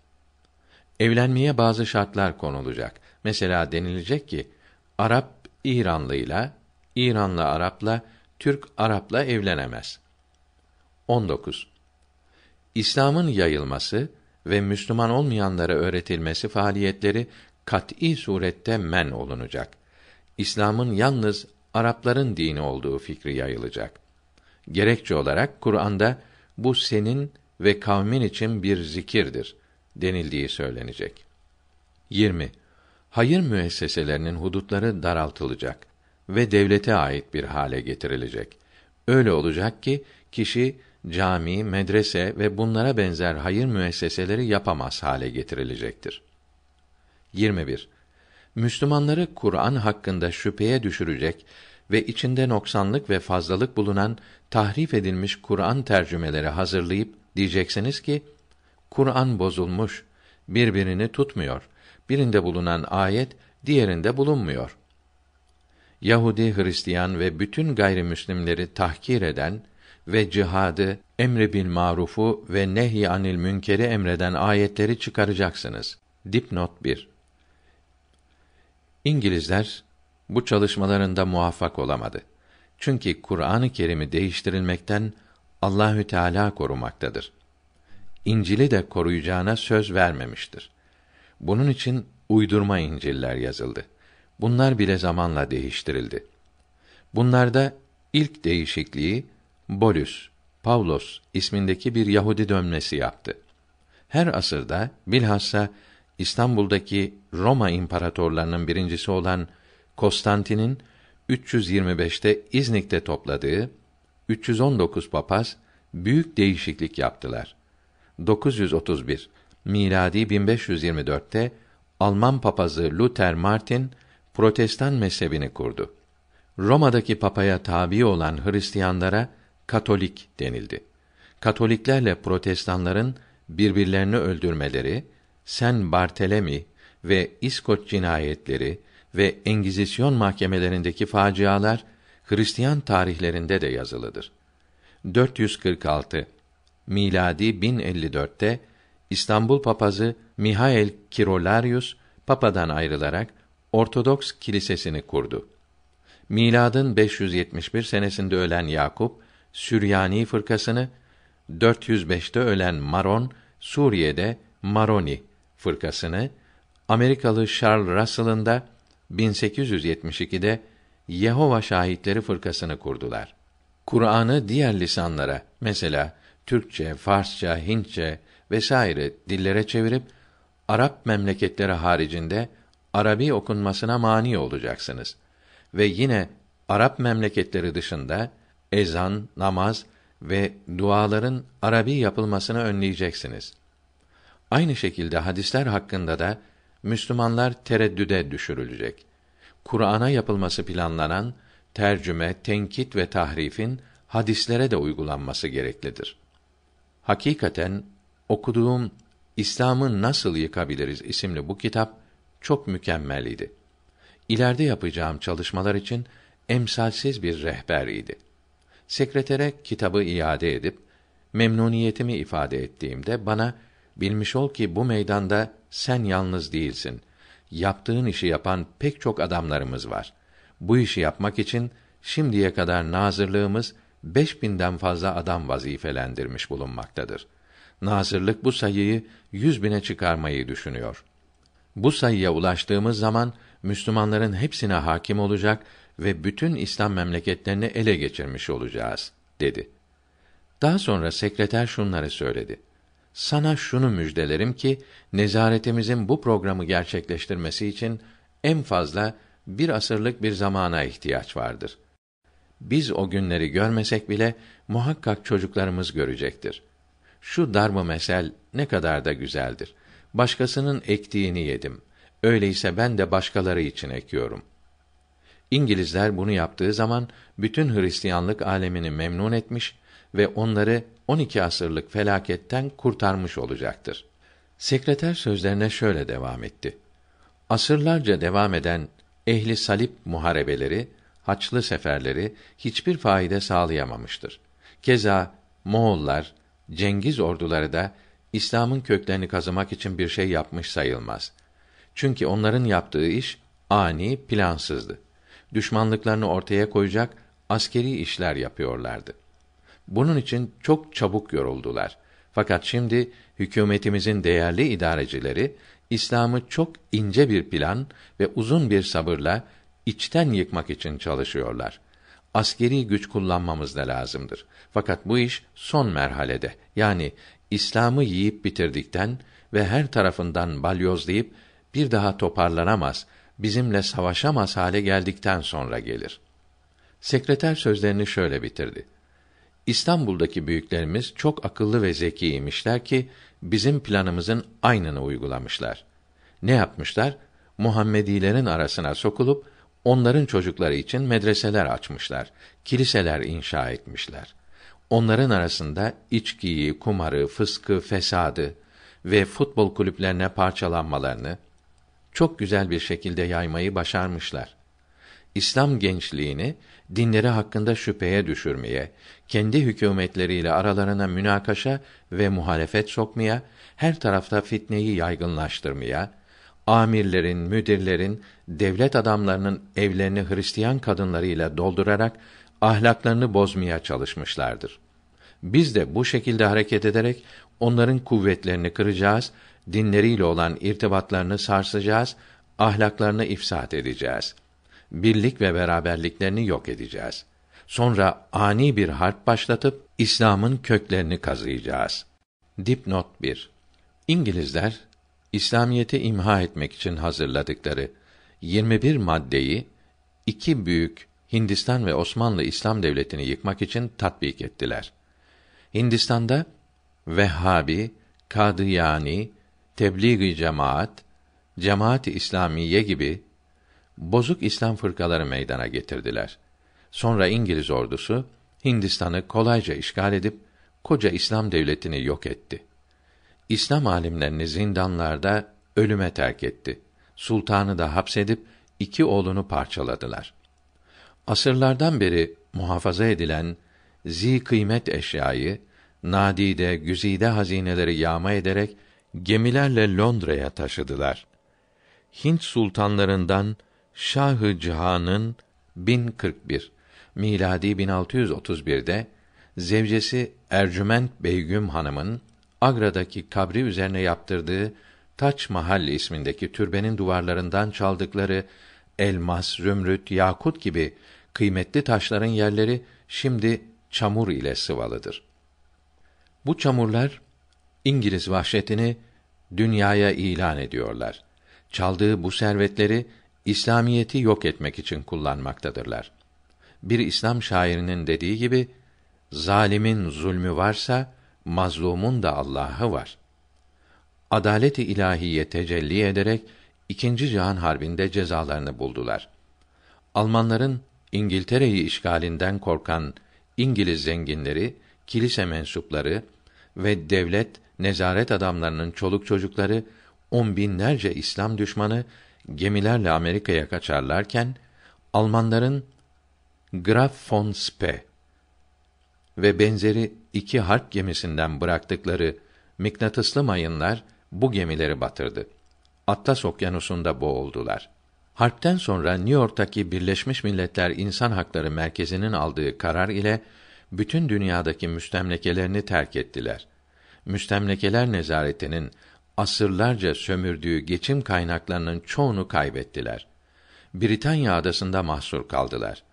Evlenmeye bazı şartlar konulacak. Mesela denilecek ki Arap İranlıyla, İranlı Arapla, Türk Arapla evlenemez. 19. İslam'ın yayılması ve Müslüman olmayanlara öğretilmesi faaliyetleri kat'î surette men olunacak. İslam'ın yalnız Arapların dini olduğu fikri yayılacak. Gerekçe olarak Kur'an'da bu senin ve kavmin için bir zikirdir denildiği söylenecek. 20. Hayır müesseselerinin hudutları daraltılacak ve devlete ait bir hale getirilecek. Öyle olacak ki kişi cami, medrese ve bunlara benzer hayır müesseseleri yapamaz hale getirilecektir. 21. Müslümanları Kur'an hakkında şüpheye düşürecek ve içinde noksanlık ve fazlalık bulunan tahrif edilmiş Kur'an tercümeleri hazırlayıp diyeceksiniz ki Kur'an bozulmuş, birbirini tutmuyor. Birinde bulunan ayet diğerinde bulunmuyor. Yahudi, Hristiyan ve bütün gayrimüslimleri tahkir eden ve cihadı, emri bil marufu ve nehy anil münkeri emreden ayetleri çıkaracaksınız. Dipnot 1. İngilizler bu çalışmalarında muvaffak olamadı. Çünkü Kur'an-ı Kerim'i değiştirilmekten Allahü Teala korumaktadır. İncil'i de koruyacağına söz vermemiştir. Bunun için uydurma İncil'ler yazıldı. Bunlar bile zamanla değiştirildi. Bunlarda ilk değişikliği Bolus, Pavlos ismindeki bir Yahudi dönmesi yaptı. Her asırda bilhassa İstanbul'daki Roma imparatorlarının birincisi olan Konstantin'in 325'te İznik'te topladığı 319 papaz büyük değişiklik yaptılar. 931 miladi 1524'te Alman papazı Luther Martin Protestan mezhebini kurdu. Roma'daki papaya tabi olan Hristiyanlara Katolik denildi. Katoliklerle Protestanların birbirlerini öldürmeleri, Sen Bartelemi ve İskoç cinayetleri ve Engizisyon mahkemelerindeki facialar Hristiyan tarihlerinde de yazılıdır. 446 miladi 1054'te İstanbul papazı Mihail Kirolarius papadan ayrılarak Ortodoks kilisesini kurdu. Miladın 571 senesinde ölen Yakup Süryani fırkasını 405'te ölen Maron Suriye'de Maroni fırkasını Amerikalı Charles Russell'ın da 1872'de Yehova Şahitleri fırkasını kurdular. Kur'an'ı diğer lisanlara, mesela Türkçe, Farsça, Hintçe vesaire dillere çevirip Arap memleketleri haricinde Arabi okunmasına mani olacaksınız. Ve yine Arap memleketleri dışında ezan, namaz ve duaların Arabi yapılmasını önleyeceksiniz. Aynı şekilde hadisler hakkında da Müslümanlar tereddüde düşürülecek. Kur'an'a yapılması planlanan tercüme, tenkit ve tahrifin hadislere de uygulanması gereklidir. Hakikaten okuduğum İslam'ı Nasıl Yıkabiliriz isimli bu kitap çok mükemmel idi. İleride yapacağım çalışmalar için emsalsiz bir rehber idi. Sekretere kitabı iade edip memnuniyetimi ifade ettiğimde bana Bilmiş ol ki bu meydanda sen yalnız değilsin. Yaptığın işi yapan pek çok adamlarımız var. Bu işi yapmak için şimdiye kadar nazırlığımız 5000'den fazla adam vazifelendirmiş bulunmaktadır. Nazırlık bu sayıyı 100 bine çıkarmayı düşünüyor. Bu sayıya ulaştığımız zaman Müslümanların hepsine hakim olacak ve bütün İslam memleketlerini ele geçirmiş olacağız dedi. Daha sonra sekreter şunları söyledi. Sana şunu müjdelerim ki nezaretimizin bu programı gerçekleştirmesi için en fazla bir asırlık bir zamana ihtiyaç vardır. Biz o günleri görmesek bile muhakkak çocuklarımız görecektir. Şu darma mesel ne kadar da güzeldir. Başkasının ektiğini yedim. Öyleyse ben de başkaları için ekiyorum. İngilizler bunu yaptığı zaman bütün Hristiyanlık alemini memnun etmiş ve onları 12 asırlık felaketten kurtarmış olacaktır. Sekreter sözlerine şöyle devam etti. Asırlarca devam eden ehli salip muharebeleri, haçlı seferleri hiçbir fayda sağlayamamıştır. Keza Moğollar, Cengiz orduları da İslam'ın köklerini kazımak için bir şey yapmış sayılmaz. Çünkü onların yaptığı iş ani, plansızdı. Düşmanlıklarını ortaya koyacak askeri işler yapıyorlardı. Bunun için çok çabuk yoruldular. Fakat şimdi hükümetimizin değerli idarecileri İslam'ı çok ince bir plan ve uzun bir sabırla içten yıkmak için çalışıyorlar. Askeri güç kullanmamız da lazımdır. Fakat bu iş son merhalede. Yani İslam'ı yiyip bitirdikten ve her tarafından balyozlayıp bir daha toparlanamaz, bizimle savaşamaz hale geldikten sonra gelir. Sekreter sözlerini şöyle bitirdi. İstanbul'daki büyüklerimiz çok akıllı ve zekiymişler ki bizim planımızın aynını uygulamışlar. Ne yapmışlar? Muhammedilerin arasına sokulup onların çocukları için medreseler açmışlar, kiliseler inşa etmişler. Onların arasında içkiyi, kumarı, fıskı, fesadı ve futbol kulüplerine parçalanmalarını çok güzel bir şekilde yaymayı başarmışlar. İslam gençliğini dinleri hakkında şüpheye düşürmeye, kendi hükümetleriyle aralarına münakaşa ve muhalefet sokmaya, her tarafta fitneyi yaygınlaştırmaya, amirlerin, müdirlerin, devlet adamlarının evlerini Hristiyan kadınlarıyla doldurarak ahlaklarını bozmaya çalışmışlardır. Biz de bu şekilde hareket ederek onların kuvvetlerini kıracağız, dinleriyle olan irtibatlarını sarsacağız, ahlaklarını ifsad edeceğiz birlik ve beraberliklerini yok edeceğiz. Sonra ani bir harp başlatıp İslam'ın köklerini kazıyacağız. Dipnot 1. İngilizler İslamiyeti imha etmek için hazırladıkları 21 maddeyi iki büyük Hindistan ve Osmanlı İslam devletini yıkmak için tatbik ettiler. Hindistan'da Vehhabi, Kadıyani, Tebliğ-i Cemaat, Cemaat-i İslamiye gibi bozuk İslam fırkaları meydana getirdiler. Sonra İngiliz ordusu Hindistan'ı kolayca işgal edip koca İslam devletini yok etti. İslam alimlerini zindanlarda ölüme terk etti. Sultanı da hapsedip iki oğlunu parçaladılar. Asırlardan beri muhafaza edilen zi kıymet eşyayı nadide, güzide hazineleri yağma ederek gemilerle Londra'ya taşıdılar. Hint sultanlarından Şahı Cihan'ın 1041 miladi 1631'de zevcesi Ercüment Beygüm Hanım'ın Agra'daki kabri üzerine yaptırdığı Taç Mahal ismindeki türbenin duvarlarından çaldıkları elmas, zümrüt, yakut gibi kıymetli taşların yerleri şimdi çamur ile sıvalıdır. Bu çamurlar İngiliz vahşetini dünyaya ilan ediyorlar. Çaldığı bu servetleri İslamiyeti yok etmek için kullanmaktadırlar. Bir İslam şairinin dediği gibi zalimin zulmü varsa mazlumun da Allah'ı var. Adaleti ilahiye tecelli ederek ikinci Cihan Harbi'nde cezalarını buldular. Almanların İngiltere'yi işgalinden korkan İngiliz zenginleri, kilise mensupları ve devlet nezaret adamlarının çoluk çocukları on binlerce İslam düşmanı gemilerle Amerika'ya kaçarlarken Almanların Graf von Spee ve benzeri iki harp gemisinden bıraktıkları mıknatıslı mayınlar bu gemileri batırdı. Atlas Okyanusu'nda boğuldular. Harpten sonra New York'taki Birleşmiş Milletler İnsan Hakları Merkezi'nin aldığı karar ile bütün dünyadaki müstemlekelerini terk ettiler. Müstemlekeler nezaretinin asırlarca sömürdüğü geçim kaynaklarının çoğunu kaybettiler. Britanya adasında mahsur kaldılar.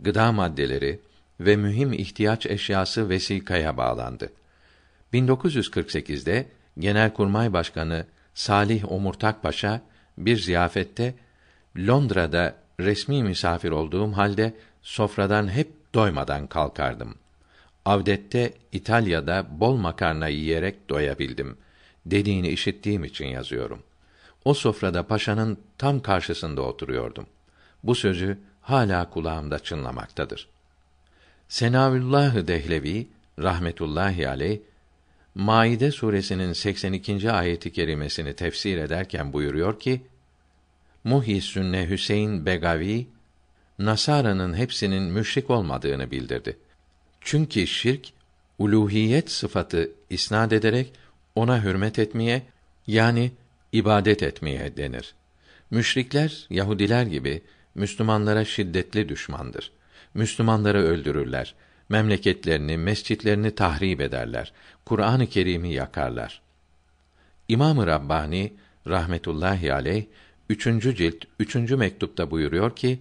Gıda maddeleri ve mühim ihtiyaç eşyası vesikaya bağlandı. 1948'de Genelkurmay Başkanı Salih Omurtak Paşa bir ziyafette Londra'da resmi misafir olduğum halde sofradan hep doymadan kalkardım. Avdette İtalya'da bol makarna yiyerek doyabildim dediğini işittiğim için yazıyorum. O sofrada paşanın tam karşısında oturuyordum. Bu sözü hala kulağımda çınlamaktadır. Senavullah Dehlevi rahmetullahi aleyh Maide suresinin 82. ayeti kerimesini tefsir ederken buyuruyor ki: Muhyi Sünne Hüseyin Begavi Nasara'nın hepsinin müşrik olmadığını bildirdi. Çünkü şirk uluhiyet sıfatı isnad ederek ona hürmet etmeye yani ibadet etmeye denir. Müşrikler Yahudiler gibi Müslümanlara şiddetli düşmandır. Müslümanları öldürürler. Memleketlerini, mescitlerini tahrip ederler. Kur'an-ı Kerim'i yakarlar. İmam-ı Rabbani rahmetullahi aleyh üçüncü cilt üçüncü mektupta buyuruyor ki: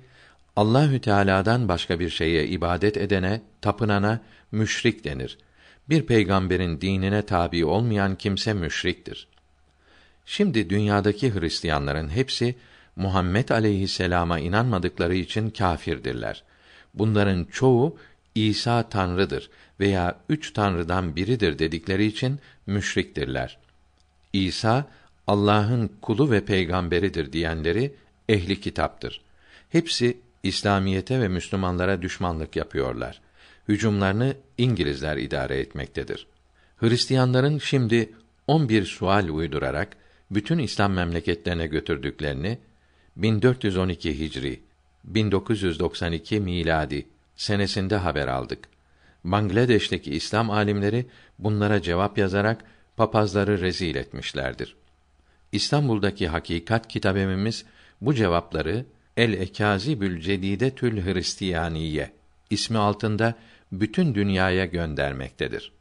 Allahü Teala'dan başka bir şeye ibadet edene, tapınana müşrik denir.'' bir peygamberin dinine tabi olmayan kimse müşriktir. Şimdi dünyadaki Hristiyanların hepsi Muhammed aleyhisselama inanmadıkları için kâfirdirler. Bunların çoğu İsa tanrıdır veya üç tanrıdan biridir dedikleri için müşriktirler. İsa Allah'ın kulu ve peygamberidir diyenleri ehli kitaptır. Hepsi İslamiyete ve Müslümanlara düşmanlık yapıyorlar hücumlarını İngilizler idare etmektedir. Hristiyanların şimdi 11 sual uydurarak bütün İslam memleketlerine götürdüklerini 1412 Hicri 1992 miladi senesinde haber aldık. Bangladeş'teki İslam alimleri bunlara cevap yazarak papazları rezil etmişlerdir. İstanbul'daki Hakikat kitabemimiz bu cevapları El Ekazi Bül Cedide Tül Hristiyaniye ismi altında bütün dünyaya göndermektedir.